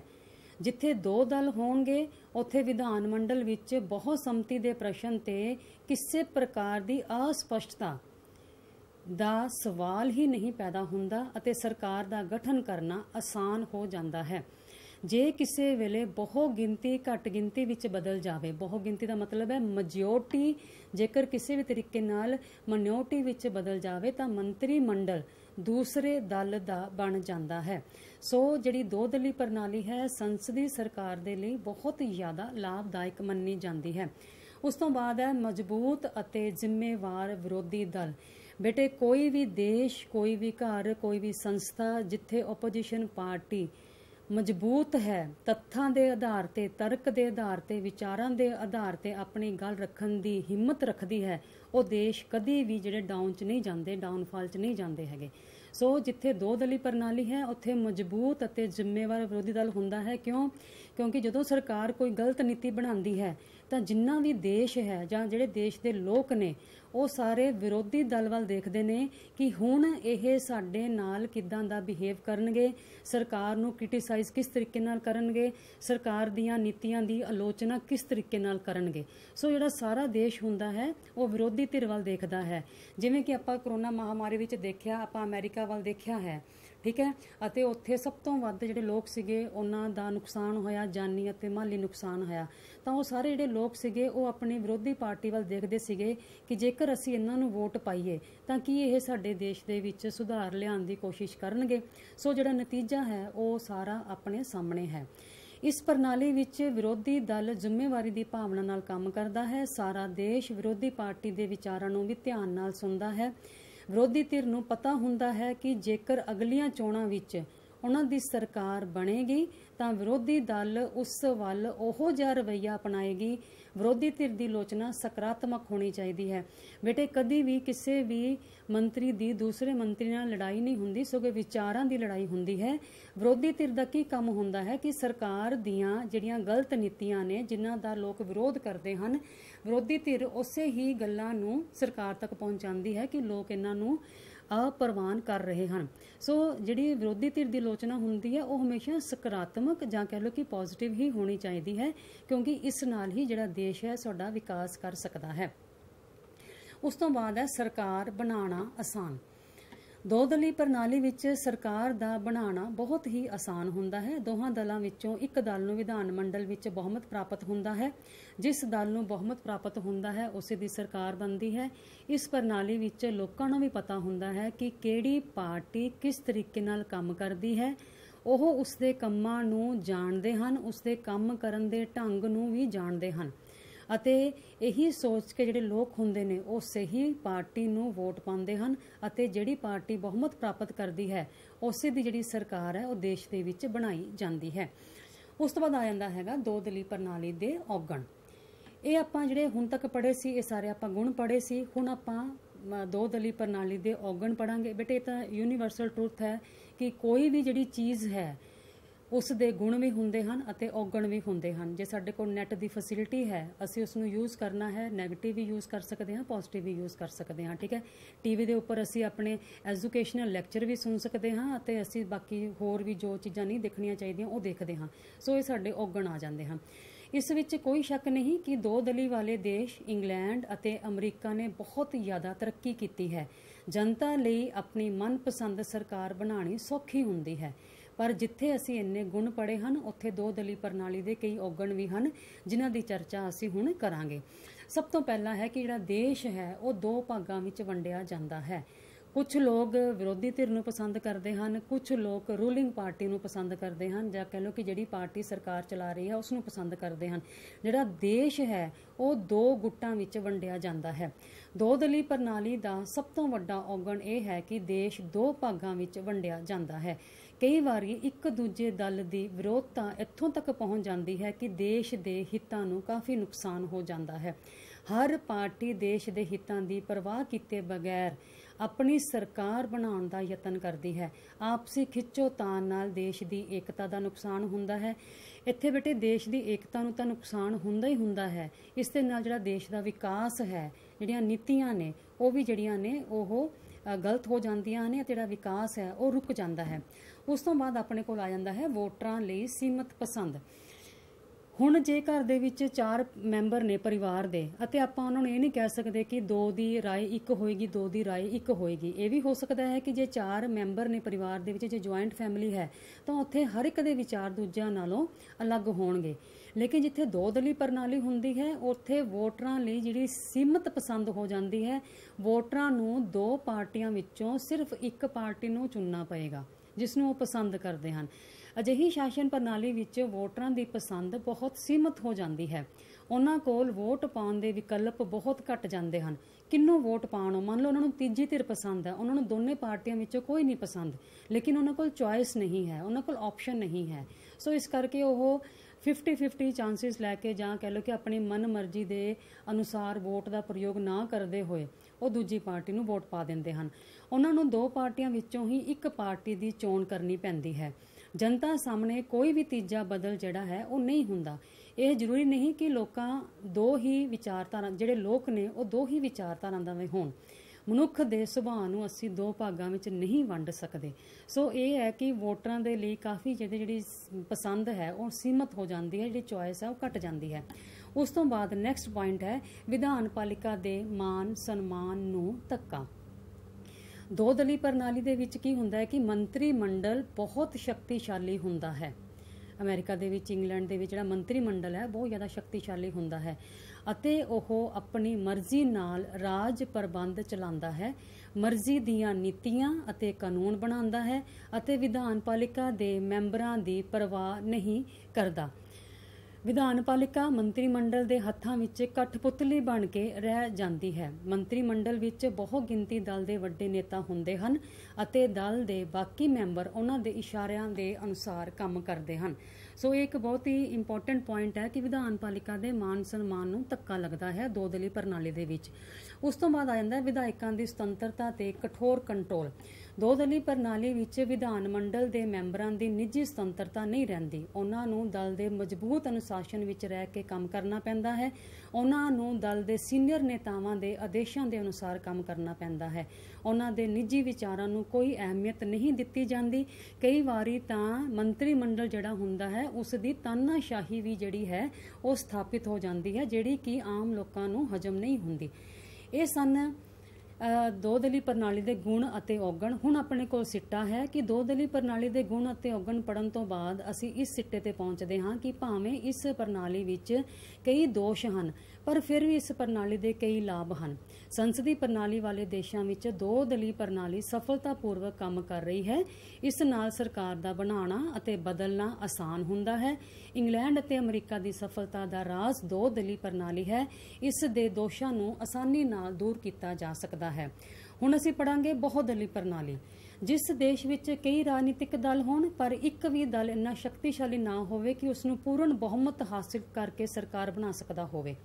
ਜਿੱਥੇ ਦੋ ਦਲ ਹੋਣਗੇ ਉੱਥੇ ਵਿਧਾਨ ਮੰਡਲ ਵਿੱਚ ਬਹੁਤ ਸੰਮਤੀ ਦੇ ਪ੍ਰਸ਼ਨ ਤੇ ਕਿਸੇ ਪ੍ਰਕਾਰ ਦੀ ਅਸਪਸ਼ਟਤਾ ਦਾ ਸਵਾਲ ਹੀ ਨਹੀਂ ਪੈਦਾ ਹੁੰਦਾ ਅਤੇ ਸਰਕਾਰ ਦਾ ਗਠਨ ਕਰਨਾ ਆਸਾਨ ਹੋ ਜਾਂਦਾ ਹੈ ਜੇ ਕਿਸੇ ਵੇਲੇ ਬਹੁ ਗਿਣਤੀ ਘੱਟ ਗਿਣਤੀ ਵਿੱਚ ਬਦਲ ਜਾਵੇ ਬਹੁ ਗਿਣਤੀ ਦਾ ਮਤਲਬ ਹੈ ਮੈਜੋਰਟੀ ਜੇਕਰ ਕਿਸੇ ਵੀ ਤਰੀਕੇ ਨਾਲ ਮਨਿਓਰਟੀ ਵਿੱਚ ਬਦਲ ਜਾਵੇ ਤਾਂ ਮੰਤਰੀ ਮੰਡਲ ਦੂਸਰੇ ਦਲ ਦਾ ਬਣ ਜਾਂਦਾ ਹੈ ਸੋ ਜਿਹੜੀ ਦੋ ਦਲੀ ਪ੍ਰਣਾਲੀ ਹੈ ਸੰਸਦੀ ਸਰਕਾਰ ਦੇ ਲਈ ਬਹੁਤ ਜ਼ਿਆਦਾ ਲਾਭਦਾਇਕ ਮੰਨੀ ਜਾਂਦੀ ਹੈ ਉਸ ਤੋਂ ਬਾਅਦ ਹੈ ਮਜ਼ਬੂਤ ਅਤੇ ਜ਼ਿੰਮੇਵਾਰ ਵਿਰੋਧੀ ਦਲ ਬੇਟੇ ਕੋਈ ਵੀ ਦੇਸ਼ ਕੋਈ ਵੀ ਘਰ ਕੋਈ ਵੀ ਸੰਸਥਾ ਜਿੱਥੇ ਆਪੋਜੀਸ਼ਨ ਪਾਰਟੀ ਮਜ਼ਬੂਤ ਹੈ ਤੱਥਾਂ ਦੇ ਆਧਾਰ ਤੇ ਤਰਕ ਦੇ ਆਧਾਰ ਤੇ ਵਿਚਾਰਾਂ ਦੇ ਆਧਾਰ ਤੇ ਆਪਣੀ ਗੱਲ ਰੱਖਣ ਦੀ ਹਿੰਮਤ ਰੱਖਦੀ ਹੈ ਉਹ ਦੇਸ਼ ਕਦੀ ਵੀ ਜਿਹੜੇ ਡਾਊਨ 'ਚ ਨਹੀਂ ਜਾਂਦੇ ਡਾਊਨਫਾਲ 'ਚ ਨਹੀਂ ਜਾਂਦੇ ਹੈਗੇ ਸੋ ਜਿੱਥੇ ਦੋ ਦਲੀ ਪ੍ਰਣਾਲੀ ਹੈ ਉੱਥੇ ਮਜ਼ਬੂਤ ਅਤੇ ਜ਼ਿੰਮੇਵਾਰ ਵਿਰੋਧੀ ਦਲ ਹੁੰਦਾ ਹੈ ਕਿਉਂ ਕਿਉਂਕਿ ਜਦੋਂ ਸਰਕਾਰ ਕੋਈ ਗਲਤ ਨੀਤੀ ਬਣਾਉਂਦੀ ਹੈ ਤਾਂ ਜਿੰਨਾ ਵੀ ਦੇਸ਼ ਹੈ ਜਾਂ ਜਿਹੜੇ ਦੇਸ਼ ਦੇ ਲੋਕ ਨੇ ਉਹ ਸਾਰੇ ਵਿਰੋਧੀ ਦਲ ਵੱਲ ਦੇਖਦੇ ਨੇ ਕਿ ਹੁਣ ਇਹ ਸਾਡੇ ਨਾਲ ਕਿਦਾਂ ਦਾ ਬਿਹੇਵ ਕਰਨਗੇ ਸਰਕਾਰ ਨੂੰ ਕ੍ਰਿਟਿਸਾਈਜ਼ ਕਿਸ ਤਰੀਕੇ ਨਾਲ ਕਰਨਗੇ ਸਰਕਾਰ ਦੀਆਂ ਨੀਤੀਆਂ ਦੀ ਆਲੋਚਨਾ ਕਿਸ ਤਰੀਕੇ ਨਾਲ ਕਰਨਗੇ ਸੋ ਜਿਹੜਾ ਸਾਰਾ ਦੇਸ਼ ਹੁੰਦਾ ਹੈ ਉਹ ਵਿਰੋਧੀ ਧਿਰ ਵੱਲ ਦੇਖਦਾ ਹੈ ਜਿਵੇਂ ਕਿ ਆਪਾਂ ਕਰੋਨਾ ਮਹਾਮਾਰੀ ਵਿੱਚ ਦੇਖਿਆ ਆਪਾਂ ਅਮਰੀਕਾ ਵੱਲ ਦੇਖਿਆ ਹੈ ਠੀਕ ਹੈ ਅਤੇ ਉੱਥੇ ਸਭ ਤੋਂ ਵੱਧ ਜਿਹੜੇ ਲੋਕ ਸੀਗੇ ਉਹਨਾਂ ਦਾ ਨੁਕਸਾਨ ਹੋਇਆ ਜਾਨੀ ਅਤੇ ਮਾਲੀ ਨੁਕਸਾਨ ਹੋਇਆ ਤਾਂ ਉਹ ਸਾਰੇ ਜਿਹੜੇ ਲੋਕ ਸੀਗੇ ਉਹ ਆਪਣੀ ਵਿਰੋਧੀ ਪਾਰਟੀ ਵੱਲ ਦੇਖਦੇ ਸੀਗੇ ਕਿ ਜੇ ਜੇਕਰ ਅਸੀਂ ਇਹਨਾਂ ਨੂੰ ਵੋਟ ਪਾਈਏ ਤਾਂ ਕੀ ਇਹ ਸਾਡੇ ਦੇਸ਼ ਦੇ ਵਿੱਚ ਸੁਧਾਰ ਲਿਆਉਣ ਦੀ ਕੋਸ਼ਿਸ਼ ਕਰਨਗੇ ਸੋ ਜਿਹੜਾ ਨਤੀਜਾ ਹੈ ਉਹ ਸਾਰਾ ਆਪਣੇ ਸਾਹਮਣੇ ਹੈ ਇਸ ਪ੍ਰਣਾਲੀ ਵਿੱਚ ਵਿਰੋਧੀ ਦਲ ਜ਼ਿੰਮੇਵਾਰੀ ਦੀ ਭਾਵਨਾ ਨਾਲ ਕੰਮ ਕਰਦਾ ਹੈ ਸਾਰਾ ਦੇਸ਼ ਵਿਰੋਧੀ ਪਾਰਟੀ ਦੇ ਵਿਚਾਰਾਂ ਨੂੰ ਵੀ ਧਿਆਨ ਨਾਲ ਸੁਣਦਾ ਹੈ ਵਿਰੋਧੀ ਧਿਰ ਨੂੰ ਪਤਾ ਹੁੰਦਾ ਹੈ ਕਿ ਜੇਕਰ ਅਗਲੀਆਂ ਚੋਣਾਂ ਵਿੱਚ ਉਹਨਾਂ ਦੀ ਸਰਕਾਰ ਬਣੇਗੀ ਤਾਂ ਵਿਰੋਧੀ ਦਲ ਉਸ ਵੱਲ ਉਹੋ ਜਿਹਾ ਰਵਈਆ ਅਪਣਾਏਗੀ ਵਿਰੋਧੀ ਧਿਰ ਦੀ ਲੋਚਨਾ ਸਕਾਰਾਤਮਕ ਹੋਣੀ ਚਾਹੀਦੀ ਹੈ ਬੇਟੇ ਕਦੀ ਵੀ ਕਿਸੇ ਵੀ ਮੰਤਰੀ ਦੀ ਦੂਸਰੇ ਮੰਤਰੀ ਨਾਲ ਲੜਾਈ ਨਹੀਂ ਹੁੰਦੀ ਸਗੋਂ ਵਿਚਾਰਾਂ ਦੀ ਲੜਾਈ ਹੁੰਦੀ ਹੈ ਵਿਰੋਧੀ ਧਿਰ ਦਾ ਕੀ ਕੰਮ ਹੁੰਦਾ ਹੈ ਕਿ ਸਰਕਾਰ ਦੀਆਂ ਜਿਹੜੀਆਂ ਗਲਤ ਨੀਤੀਆਂ ਨੇ ਜਿਨ੍ਹਾਂ ਦਾ ਲੋਕ ਵਿਰੋਧ ਕਰਦੇ ਹਨ ਵਿਰੋਧੀ ਧਿਰ ਉਸੇ ਹੀ ਗੱਲਾਂ ਨੂੰ ਸਰਕਾਰ ਤੱਕ ਪਹੁੰਚਾਉਂਦੀ ਹੈ ਕਿ ਲੋਕ ਇਹਨਾਂ ਨੂੰ ਅਪਰਵਾਨ ਕਰ ਰਹੇ ਹਨ ਸੋ ਜਿਹੜੀ ਵਿਰੋਧੀ ਧਿਰ ਦੀ ਲੋਚਨਾ ਹੁੰਦੀ ਹੈ ਉਹ ਹਮੇਸ਼ਾ ਸਕਾਰਾਤਮਕ ਜਾਂ ਕਹਿ ਲਓ ਕਿ ਪੋਜ਼ਿਟਿਵ ਹੀ ਹੋਣੀ ਚਾਹੀਦੀ ਹੈ ਕਿਉਂਕਿ ਇਸ ਨਾਲ ਹੀ ਜਿਹੜਾ ਦੇਸ਼ ਹੈ ਸਾਡਾ ਵਿਕਾਸ ਕਰ ਸਕਦਾ ਹੈ ਉਸ ਤੋਂ ਬਾਅਦ ਹੈ ਸਰਕਾਰ ਬਣਾਉਣਾ ਆਸਾਨ ਦੋ ਦਲੀ ਪ੍ਰਣਾਲੀ ਵਿੱਚ ਸਰਕਾਰ ਦਾ ਬਣਾਉਣਾ ਬਹੁਤ ਹੀ ਆਸਾਨ ਹੁੰਦਾ ਹੈ ਦੋਹਾਂ ਦਲਾਂ ਵਿੱਚੋਂ ਇੱਕ ਦਲ ਨੂੰ ਵਿਧਾਨ ਮੰਡਲ ਵਿੱਚ ਬਹੁਮਤ ਪ੍ਰਾਪਤ ਹੁੰਦਾ ਹੈ ਜਿਸ ਦਲ ਨੂੰ ਬਹੁਮਤ ਪ੍ਰਾਪਤ ਹੁੰਦਾ ਹੈ ਉਸੇ ਦੀ ਸਰਕਾਰ ਬਣਦੀ ਹੈ ਇਸ ਪ੍ਰਣਾਲੀ ਵਿੱਚ ਲੋਕਾਂ ਨੂੰ ਵੀ ਪਤਾ ਹੁੰਦਾ ਹੈ ਕਿ ਕਿਹੜੀ ਪਾਰਟੀ ਕਿਸ ਤਰੀਕੇ ਨਾਲ ਕੰਮ ਕਰਦੀ ਹੈ ਉਹ ਉਸ ਦੇ ਕੰਮਾਂ ਨੂੰ ਜਾਣਦੇ ਹਨ ਉਸ ਦੇ ਕੰਮ ਕਰਨ ਦੇ ਢੰਗ ਨੂੰ ਵੀ ਜਾਣਦੇ ਹਨ ਅਤੇ ਇਹੀ ਸੋਚ ਕੇ ਜਿਹੜੇ ਲੋਕ ਹੁੰਦੇ ਨੇ ਉਹ ਸਹੀ ਪਾਰਟੀ ਨੂੰ ਵੋਟ ਪਾਉਂਦੇ ਹਨ ਅਤੇ ਜਿਹੜੀ ਪਾਰਟੀ ਬਹੁਮਤ ਪ੍ਰਾਪਤ ਕਰਦੀ ਹੈ ਉਸੇ ਦੀ ਜਿਹੜੀ ਸਰਕਾਰ ਹੈ ਉਹ ਦੇਸ਼ ਦੇ ਵਿੱਚ ਬਣਾਈ ਜਾਂਦੀ ਹੈ ਉਸ ਤੋਂ ਬਾਅਦ ਆ ਜਾਂਦਾ ਹੈਗਾ ਦੋ ਦਲੀ ਪ੍ਰਣਾਲੀ ਦੇ ਔਗਣ ਇਹ ਆਪਾਂ ਜਿਹੜੇ ਹੁਣ ਤੱਕ ਪੜ੍ਹੇ ਸੀ ਇਹ ਸਾਰੇ ਆਪਾਂ ਗੁਣ ਪੜ੍ਹੇ ਸੀ ਹੁਣ ਆਪਾਂ ਦੋ ਦਲੀ ਪ੍ਰਣਾਲੀ ਦੇ ਔਗਣ ਪੜਾਂਗੇ ਬੇਟੇ ਇਹ ਤਾਂ ਯੂਨੀਵਰਸਲ ਟਰੂਥ ਹੈ ਕਿ ਕੋਈ ਵੀ ਜਿਹੜੀ ਚੀਜ਼ ਹੈ ਉਸ ਦੇ ਗੁਣ ਵੀ ਹੁੰਦੇ ਹਨ ਅਤੇ ਔਗਣ ਵੀ ਹੁੰਦੇ ਹਨ ਜੇ ਸਾਡੇ ਕੋਲ ਨੈਟ ਦੀ ਫੈਸਿਲਿਟੀ ਹੈ ਅਸੀਂ ਉਸ ਨੂੰ ਯੂਜ਼ ਕਰਨਾ ਹੈ 네ਗੇਟਿਵ ਵੀ ਯੂਜ਼ ਕਰ ਸਕਦੇ ਹਾਂ ਪੋਜ਼ਿਟਿਵ ਵੀ ਯੂਜ਼ ਕਰ ਸਕਦੇ ਹਾਂ ਠੀਕ ਹੈ ਟੀਵੀ ਦੇ ਉੱਪਰ ਅਸੀਂ ਆਪਣੇ ਐਜੂਕੇਸ਼ਨਲ ਲੈਕਚਰ ਵੀ ਸੁਣ ਸਕਦੇ ਹਾਂ ਅਤੇ ਅਸੀਂ ਬਾਕੀ ਹੋਰ ਵੀ ਜੋ ਚੀਜ਼ਾਂ ਨਹੀਂ ਦੇਖਣੀਆਂ ਚਾਹੀਦੀਆਂ ਉਹ ਦੇਖਦੇ ਹਾਂ ਸੋ ਇਹ ਸਾਡੇ ਔਗਣ ਆ ਜਾਂਦੇ ਹਨ ਇਸ ਵਿੱਚ ਕੋਈ ਸ਼ੱਕ ਨਹੀਂ ਕਿ ਦੋ ਦਲੀ ਵਾਲੇ ਦੇਸ਼ ਇੰਗਲੈਂਡ ਅਤੇ ਅਮਰੀਕਾ ਨੇ ਬਹੁਤ ਜ਼ਿਆਦਾ ਤਰੱਕੀ ਕੀਤੀ ਹੈ ਜਨਤਾ ਲਈ ਆਪਣੀ ਮਨਪਸੰਦ ਸਰਕਾਰ ਬਣਾਉਣੀ ਸੌਖੀ ਹੁੰਦੀ ਹੈ ਪਰ ਜਿੱਥੇ ਅਸੀਂ ਇੰਨੇ ਗੁਣ ਪੜੇ ਹਨ ਉੱਥੇ ਦੋ ਦਲੀ ਪ੍ਰਣਾਲੀ ਦੇ ਕਈ ਔਗਣ ਵੀ ਹਨ ਜਿਨ੍ਹਾਂ ਦੀ ਚਰਚਾ ਅਸੀਂ ਹੁਣ ਕਰਾਂਗੇ ਸਭ ਤੋਂ ਪਹਿਲਾਂ ਹੈ ਕਿ ਜਿਹੜਾ ਦੇਸ਼ ਹੈ ਉਹ ਦੋ ਭਾਗਾਂ ਵਿੱਚ ਵੰਡਿਆ ਜਾਂਦਾ ਹੈ ਕੁਝ ਲੋਕ ਵਿਰੋਧੀ ਧਿਰ ਨੂੰ ਪਸੰਦ ਕਰਦੇ ਹਨ ਕੁਝ ਲੋਕ ਰੂਲਿੰਗ ਪਾਰਟੀ ਨੂੰ ਪਸੰਦ ਕਰਦੇ ਹਨ ਜਾਂ ਕਹਿ ਲੋ ਕਿ ਜਿਹੜੀ ਪਾਰਟੀ ਸਰਕਾਰ ਚਲਾ ਰਹੀ ਹੈ ਉਸ ਨੂੰ ਪਸੰਦ ਕਰਦੇ ਹਨ ਜਿਹੜਾ ਦੇਸ਼ ਹੈ ਉਹ ਦੋ ਗੁੱਟਾਂ ਵਿੱਚ ਵੰਡਿਆ ਜਾਂਦਾ ਹੈ ਦੋ ਦਲੀ ਪ੍ਰਣਾਲੀ ਦਾ ਸਭ ਤੋਂ ਵੱਡਾ ਔਗਣ ਇਹ ਹੈ ਕਿ ਦੇਸ਼ ਦੋ ਭਾਗਾਂ ਵਿੱਚ ਵੰਡਿਆ ਜਾਂਦਾ ਹੈ ਕਈ ਵਾਰੀ ਇੱਕ ਦੂਜੇ ਦਲ ਦੀ ਵਿਰੋਧਤਾ ਇੱਥੋਂ ਤੱਕ ਪਹੁੰਚ ਜਾਂਦੀ ਹੈ ਕਿ ਦੇਸ਼ ਦੇ ਹਿੱਤਾਂ ਨੂੰ ਕਾਫੀ ਨੁਕਸਾਨ ਹੋ ਜਾਂਦਾ ਹੈ ਹਰ ਪਾਰਟੀ ਦੇਸ਼ ਦੇ ਹਿੱਤਾਂ ਦੀ ਪਰਵਾਹ ਕੀਤੇ ਬਗੈਰ ਆਪਣੀ ਸਰਕਾਰ ਬਣਾਉਣ ਦਾ ਯਤਨ ਕਰਦੀ ਹੈ ਆਪਸੀ ਖਿੱਚੋਤਾਣ ਨਾਲ ਦੇਸ਼ ਦੀ ਏਕਤਾ ਦਾ ਨੁਕਸਾਨ ਹੁੰਦਾ ਹੈ ਇੱਥੇ ਬੇਟੇ ਦੇਸ਼ ਦੀ ਏਕਤਾ ਨੂੰ ਤਾਂ ਨੁਕਸਾਨ ਹੁੰਦਾ ਹੀ ਹੁੰਦਾ ਹੈ ਇਸ ਦੇ ਨਾਲ ਜਿਹੜਾ ਦੇਸ਼ ਦਾ ਵਿਕਾਸ ਹੈ ਜਿਹੜੀਆਂ ਨੀਤੀਆਂ ਨੇ ਉਹ ਵੀ ਜਿਹੜੀਆਂ ਨੇ ਉਹ ਗਲਤ ਹੋ ਜਾਂਦੀਆਂ ਨੇ ਜਿਹੜਾ ਵਿਕਾਸ ਹੈ ਉਹ ਰੁਕ ਜਾਂਦਾ ਹੈ ਉਸ ਤੋਂ ਬਾਅਦ ਆਪਣੇ ਕੋਲ ਆ ਜਾਂਦਾ ਹੈ ਵੋਟਰਾਂ ਲਈ ਸੀਮਤ ਪਸੰਦ ਹੁਣ ਜੇ ਘਰ ਦੇ ਵਿੱਚ ਚਾਰ ਮੈਂਬਰ ਨੇ ਪਰਿਵਾਰ ਦੇ ਅਤੇ ਆਪਾਂ ਉਹਨਾਂ ਨੂੰ ਇਹ ਨਹੀਂ ਕਹਿ ਸਕਦੇ ਕਿ ਦੋ ਦੀ ਰਾਏ ਇੱਕ ਹੋਏਗੀ ਦੋ ਦੀ ਰਾਏ ਇੱਕ ਹੋਏਗੀ ਇਹ ਵੀ ਹੋ ਸਕਦਾ ਹੈ ਕਿ ਜੇ ਚਾਰ ਮੈਂਬਰ ਨੇ ਪਰਿਵਾਰ ਦੇ ਵਿੱਚ ਜੇ ਜੁਆਇੰਟ ਫੈਮਿਲੀ ਹੈ ਤਾਂ ਉੱਥੇ ਹਰ ਇੱਕ ਦੇ ਵਿਚਾਰ ਦੂਜਿਆਂ ਨਾਲੋਂ ਅਲੱਗ ਹੋਣਗੇ ਲੇਕਿਨ ਜਿੱਥੇ ਦੋ ਦਲੀ ਪ੍ਰਣਾਲੀ ਹੁੰਦੀ ਹੈ ਉੱਥੇ ਵੋਟਰਾਂ ਲਈ ਜਿਹੜੀ ਸੀਮਤ ਪਸੰਦ ਹੋ ਜਾਂਦੀ ਹੈ ਵੋਟਰਾਂ ਨੂੰ ਦੋ ਪਾਰਟੀਆਂ ਵਿੱਚੋਂ ਸਿਰਫ ਇੱਕ ਪਾਰਟੀ ਨੂੰ ਚੁਣਨਾ ਪਏਗਾ ਜਿਸ ਨੂੰ ਉਹ ਪਸੰਦ ਕਰਦੇ ਹਨ ਅਜਿਹੀ ਸ਼ਾਸਨ ਪ੍ਰਣਾਲੀ ਵਿੱਚ ਵੋਟਰਾਂ ਦੀ ਪਸੰਦ ਬਹੁਤ ਸੀਮਤ ਹੋ ਜਾਂਦੀ ਹੈ ਉਹਨਾਂ ਕੋਲ ਵੋਟ ਪਾਉਣ ਦੇ ਵਿਕਲਪ ਬਹੁਤ ਘਟ ਜਾਂਦੇ ਹਨ ਕਿੰਨੂੰ ਵੋਟ ਪਾਉਣੋਂ ਮੰਨ ਲਓ ਉਹਨਾਂ ਨੂੰ ਤੀਜੀ ਧਿਰ ਪਸੰਦ ਹੈ ਉਹਨਾਂ ਨੂੰ ਦੋਨੇ ਪਾਰਟੀਆਂ ਵਿੱਚੋਂ ਕੋਈ ਨਹੀਂ ਪਸੰਦ ਲੇਕਿਨ ਉਹਨਾਂ ਕੋਲ ਚੁਆਇਸ ਨਹੀਂ ਹੈ ਉਹਨਾਂ ਕੋਲ ਆਪਸ਼ਨ ਨਹੀਂ ਹੈ ਸੋ ਇਸ ਕਰਕੇ ਉਹ 50-50 ਚਾਂਸਸ ਲੈ ਕੇ ਜਾਂ ਕਹਿ ਲਓ ਕਿ ਆਪਣੀ ਮਨਮਰਜ਼ੀ ਦੇ ਅਨੁਸਾਰ ਵੋਟ ਦਾ ਪ੍ਰਯੋਗ ਨਾ ਕਰਦੇ ਹੋਏ ਉਹ ਦੂਜੀ ਪਾਰਟੀ ਨੂੰ ਵੋਟ ਪਾ ਦਿੰਦੇ ਹਨ ਉਹਨਾਂ ਨੂੰ ਦੋ ਪਾਰਟੀਆਂ ਵਿੱਚੋਂ ਹੀ ਇੱਕ ਪਾਰਟੀ ਦੀ ਚੋਣ ਕਰਨੀ ਪੈਂਦੀ ਹੈ ਜਨਤਾ ਸਾਹਮਣੇ ਕੋਈ ਵੀ ਤੀਜਾ ਬਦਲ ਜਿਹੜਾ ਹੈ ਉਹ ਨਹੀਂ ਹੁੰਦਾ ਇਹ ਜ਼ਰੂਰੀ ਨਹੀਂ ਕਿ ਲੋਕਾਂ ਦੋ ਹੀ ਵਿਚਾਰਧਾਰਾ ਜਿਹੜੇ ਲੋਕ ਨੇ ਉਹ ਦੋ ਹੀ ਵਿਚਾਰਧਾਰਾ ਦਾ ਹੋਣ ਮਨੁੱਖ ਦੇ ਸੁਭਾਅ ਨੂੰ ਅਸੀਂ ਦੋ ਭਾਗਾਂ ਵਿੱਚ ਨਹੀਂ ਵੰਡ ਸਕਦੇ ਸੋ ਇਹ ਹੈ ਕਿ ਵੋਟਰਾਂ ਦੇ ਲਈ ਕਾਫੀ ਜਿਹੜੇ ਜਿਹੜੀ ਪਸੰਦ ਹੈ ਉਹ ਸੀਮਤ ਹੋ ਜਾਂਦੀ ਹੈ ਜਿਹੜੀ ਚੁਆਇਸ ਹੈ ਉਹ ਘਟ ਜਾਂਦੀ ਹੈ ਉਸ ਤੋਂ ਬਾਅਦ ਨੈਕਸਟ ਪੁਆਇੰਟ ਹੈ ਵਿਧਾਨ ਪਾਲਿਕਾ ਦੇ ਮਾਨ ਸਨਮਾਨ ਨੂੰ ਧੱਕਾ ਦੋ ਦਲੀ ਪ੍ਰਣਾਲੀ ਦੇ ਵਿੱਚ ਕੀ ਹੁੰਦਾ ਹੈ ਕਿ ਮੰਤਰੀ ਮੰਡਲ ਬਹੁਤ ਸ਼ਕਤੀਸ਼ਾਲੀ ਹੁੰਦਾ ਹੈ ਅਮਰੀਕਾ ਦੇ ਵਿੱਚ ਇੰਗਲੈਂਡ ਦੇ ਵਿੱਚ ਜਿਹੜਾ ਮੰਤਰੀ ਮੰਡਲ ਹੈ ਬਹੁਤ ਜ਼ਿਆਦਾ ਸ਼ਕਤੀਸ਼ਾਲੀ ਹੁੰਦਾ ਹੈ ਅਤੇ ਉਹ ਆਪਣੀ ਮਰਜ਼ੀ ਨਾਲ ਰਾਜ ਪ੍ਰਬੰਧ ਚਲਾਉਂਦਾ ਹੈ ਮਰਜ਼ੀ ਦੀਆਂ ਨੀਤੀਆਂ ਅਤੇ ਕਾਨੂੰਨ ਬਣਾਉਂਦਾ ਹੈ ਅਤੇ ਵਿਧਾਨ ਪਾਲਿਕਾ ਦੇ ਮੈਂਬਰਾਂ ਦੀ ਪਰਵਾਹ ਨਹੀਂ ਕਰਦਾ ਵਿਧਾਨ ਪਾਲਿਕਾ ਮੰਤਰੀ ਮੰਡਲ ਦੇ ਹੱਥਾਂ ਵਿੱਚ ਕਠਪੁਤਲੀ ਬਣ ਕੇ ਰਹਿ ਜਾਂਦੀ ਹੈ ਮੰਤਰੀ ਮੰਡਲ ਵਿੱਚ ਬਹੁ ਗਿਣਤੀ ਦਲ ਦੇ ਵੱਡੇ ਨੇਤਾ ਹੁੰਦੇ ਹਨ ਅਤੇ ਦਲ ਦੇ ਬਾਕੀ ਮੈਂਬਰ ਉਹਨਾਂ ਦੇ ਇਸ਼ਾਰਿਆਂ ਦੇ ਅਨੁਸਾਰ ਕੰਮ ਕਰਦੇ ਹਨ ਸੋ ਇਹ ਇੱਕ ਬਹੁਤ ਹੀ ਇੰਪੋਰਟੈਂਟ ਪੁਆਇੰਟ ਹੈ ਕਿ ਵਿਧਾਨ ਪਾਲਿਕਾ ਦੇ ਮਾਨ ਸਨਮਾਨ ਨੂੰ ਧੱਕਾ ਲੱਗਦਾ ਹੈ ਦੋ ਦਲੀ ਪ੍ਰਣਾਲੀ ਦੇ ਵਿੱਚ ਉਸ ਤੋਂ ਬਾਅਦ ਆ ਜਾਂਦਾ ਹੈ ਵਿਧਾਇਕਾਂ ਦੀ ਸੁਤੰਤਰਤਾ ਤੇ ਕਠੋਰ ਕੰਟਰੋਲ ਦੋ ਦਲੀ ਪ੍ਰਣਾਲੀ ਵਿੱਚ ਵਿਧਾਨ ਮੰਡਲ ਦੇ ਮੈਂਬਰਾਂ ਦੀ ਨਿੱਜੀ ਸੁਤੰਤਰਤਾ ਨਹੀਂ ਰਹਿੰਦੀ ਉਹਨਾਂ ਨੂੰ ਦਲ ਦੇ ਮਜ਼ਬੂਤ ਅਨੁਸ਼ਾਸਨ ਵਿੱਚ ਰਹਿ ਕੇ ਕੰਮ ਕਰਨਾ ਪੈਂਦਾ ਹੈ ਉਹਨਾਂ ਨੂੰ ਦਲ ਦੇ ਸੀਨੀਅਰ ਨੇਤਾਵਾਂ ਦੇ ਆਦੇਸ਼ਾਂ ਦੇ ਅਨੁਸਾਰ ਕੰਮ ਕਰਨਾ ਪੈਂਦਾ ਹੈ ਉਹਨਾਂ ਦੇ ਨਿੱਜੀ ਵਿਚਾਰਾਂ ਨੂੰ ਕੋਈ ਅਹਿਮੀਅਤ ਨਹੀਂ ਦਿੱਤੀ ਜਾਂਦੀ ਕਈ ਵਾਰੀ ਤਾਂ ਮੰਤਰੀ ਮੰਡਲ ਜਿਹੜਾ ਹੁੰਦਾ ਹੈ ਉਸ ਦੀ ਤਾਨਾਸ਼ਾਹੀ ਵੀ ਜਿਹੜੀ ਹੈ ਉਹ ਸਥਾਪਿਤ ਹੋ ਜਾਂਦੀ ਹੈ ਜਿਹੜੀ ਕਿ ਆਮ ਲੋਕਾਂ ਨੂੰ ਹਜਮ ਨਹੀਂ ਹੁੰਦੀ ਇਹ ਸਨ ਦੋਦਲੀ ਪ੍ਰਣਾਲੀ ਦੇ ਗੁਣ ਅਤੇ ਔਗਣ ਹੁਣ ਆਪਣੇ ਕੋਲ ਸਿੱਟਾ ਹੈ ਕਿ ਦੋਦਲੀ ਪ੍ਰਣਾਲੀ ਦੇ ਗੁਣ ਅਤੇ ਔਗਣ ਪੜਨ ਤੋਂ ਬਾਅਦ ਅਸੀਂ ਇਸ ਸਿੱਟੇ ਤੇ ਪਹੁੰਚਦੇ ਹਾਂ ਕਿ ਭਾਵੇਂ ਇਸ ਪ੍ਰਣਾਲੀ ਵਿੱਚ ਕਈ ਦੋਸ਼ ਹਨ ਪਰ ਫਿਰ ਵੀ ਇਸ ਪ੍ਰਣਾਲੀ ਦੇ ਕਈ ਲਾਭ ਹਨ ਸੰਸਦੀ ਪ੍ਰਣਾਲੀ ਵਾਲੇ ਦੇਸ਼ਾਂ ਵਿੱਚ ਦੋ ਦਲੀ ਪ੍ਰਣਾਲੀ ਸਫਲਤਾਪੂਰਵਕ ਕੰਮ ਕਰ ਰਹੀ ਹੈ ਇਸ ਨਾਲ ਸਰਕਾਰ ਦਾ ਬਣਾਉਣਾ ਅਤੇ ਬਦਲਣਾ ਆਸਾਨ ਹੁੰਦਾ ਹੈ ਇੰਗਲੈਂਡ ਅਤੇ ਅਮਰੀਕਾ ਦੀ ਸਫਲਤਾ ਦਾ ਰਾਜ਼ ਦੋ ਦਲੀ ਪ੍ਰਣਾਲੀ ਹੈ ਇਸ ਦੇ ਦੋਸ਼ਾਂ ਨੂੰ ਆਸਾਨੀ ਨਾਲ ਦੂਰ ਕੀਤਾ ਜਾ ਸਕਦਾ ਹੈ ਹੁਣ ਅਸੀਂ ਪੜਾਂਗੇ ਦਲੀ ਪ੍ਰਣਾਲੀ ਜਿਸ ਦੇਸ਼ ਵਿੱਚ ਕਈ ਰਾਜਨੀਤਿਕ ਦਲ ਹੋਣ ਪਰ ਇੱਕ ਵੀ ਦਲ ਇੰਨਾ ਸ਼ਕਤੀਸ਼ਾਲੀ ਨਾ ਹੋਵੇ ਕਿ ਉਸ ਨੂੰ ਪੂਰਨ ਬਹੁਮਤ ਹਾਸਲ ਕਰਕੇ ਸਰਕਾਰ ਬਣਾ ਸਕਦਾ ਹੋਵੇ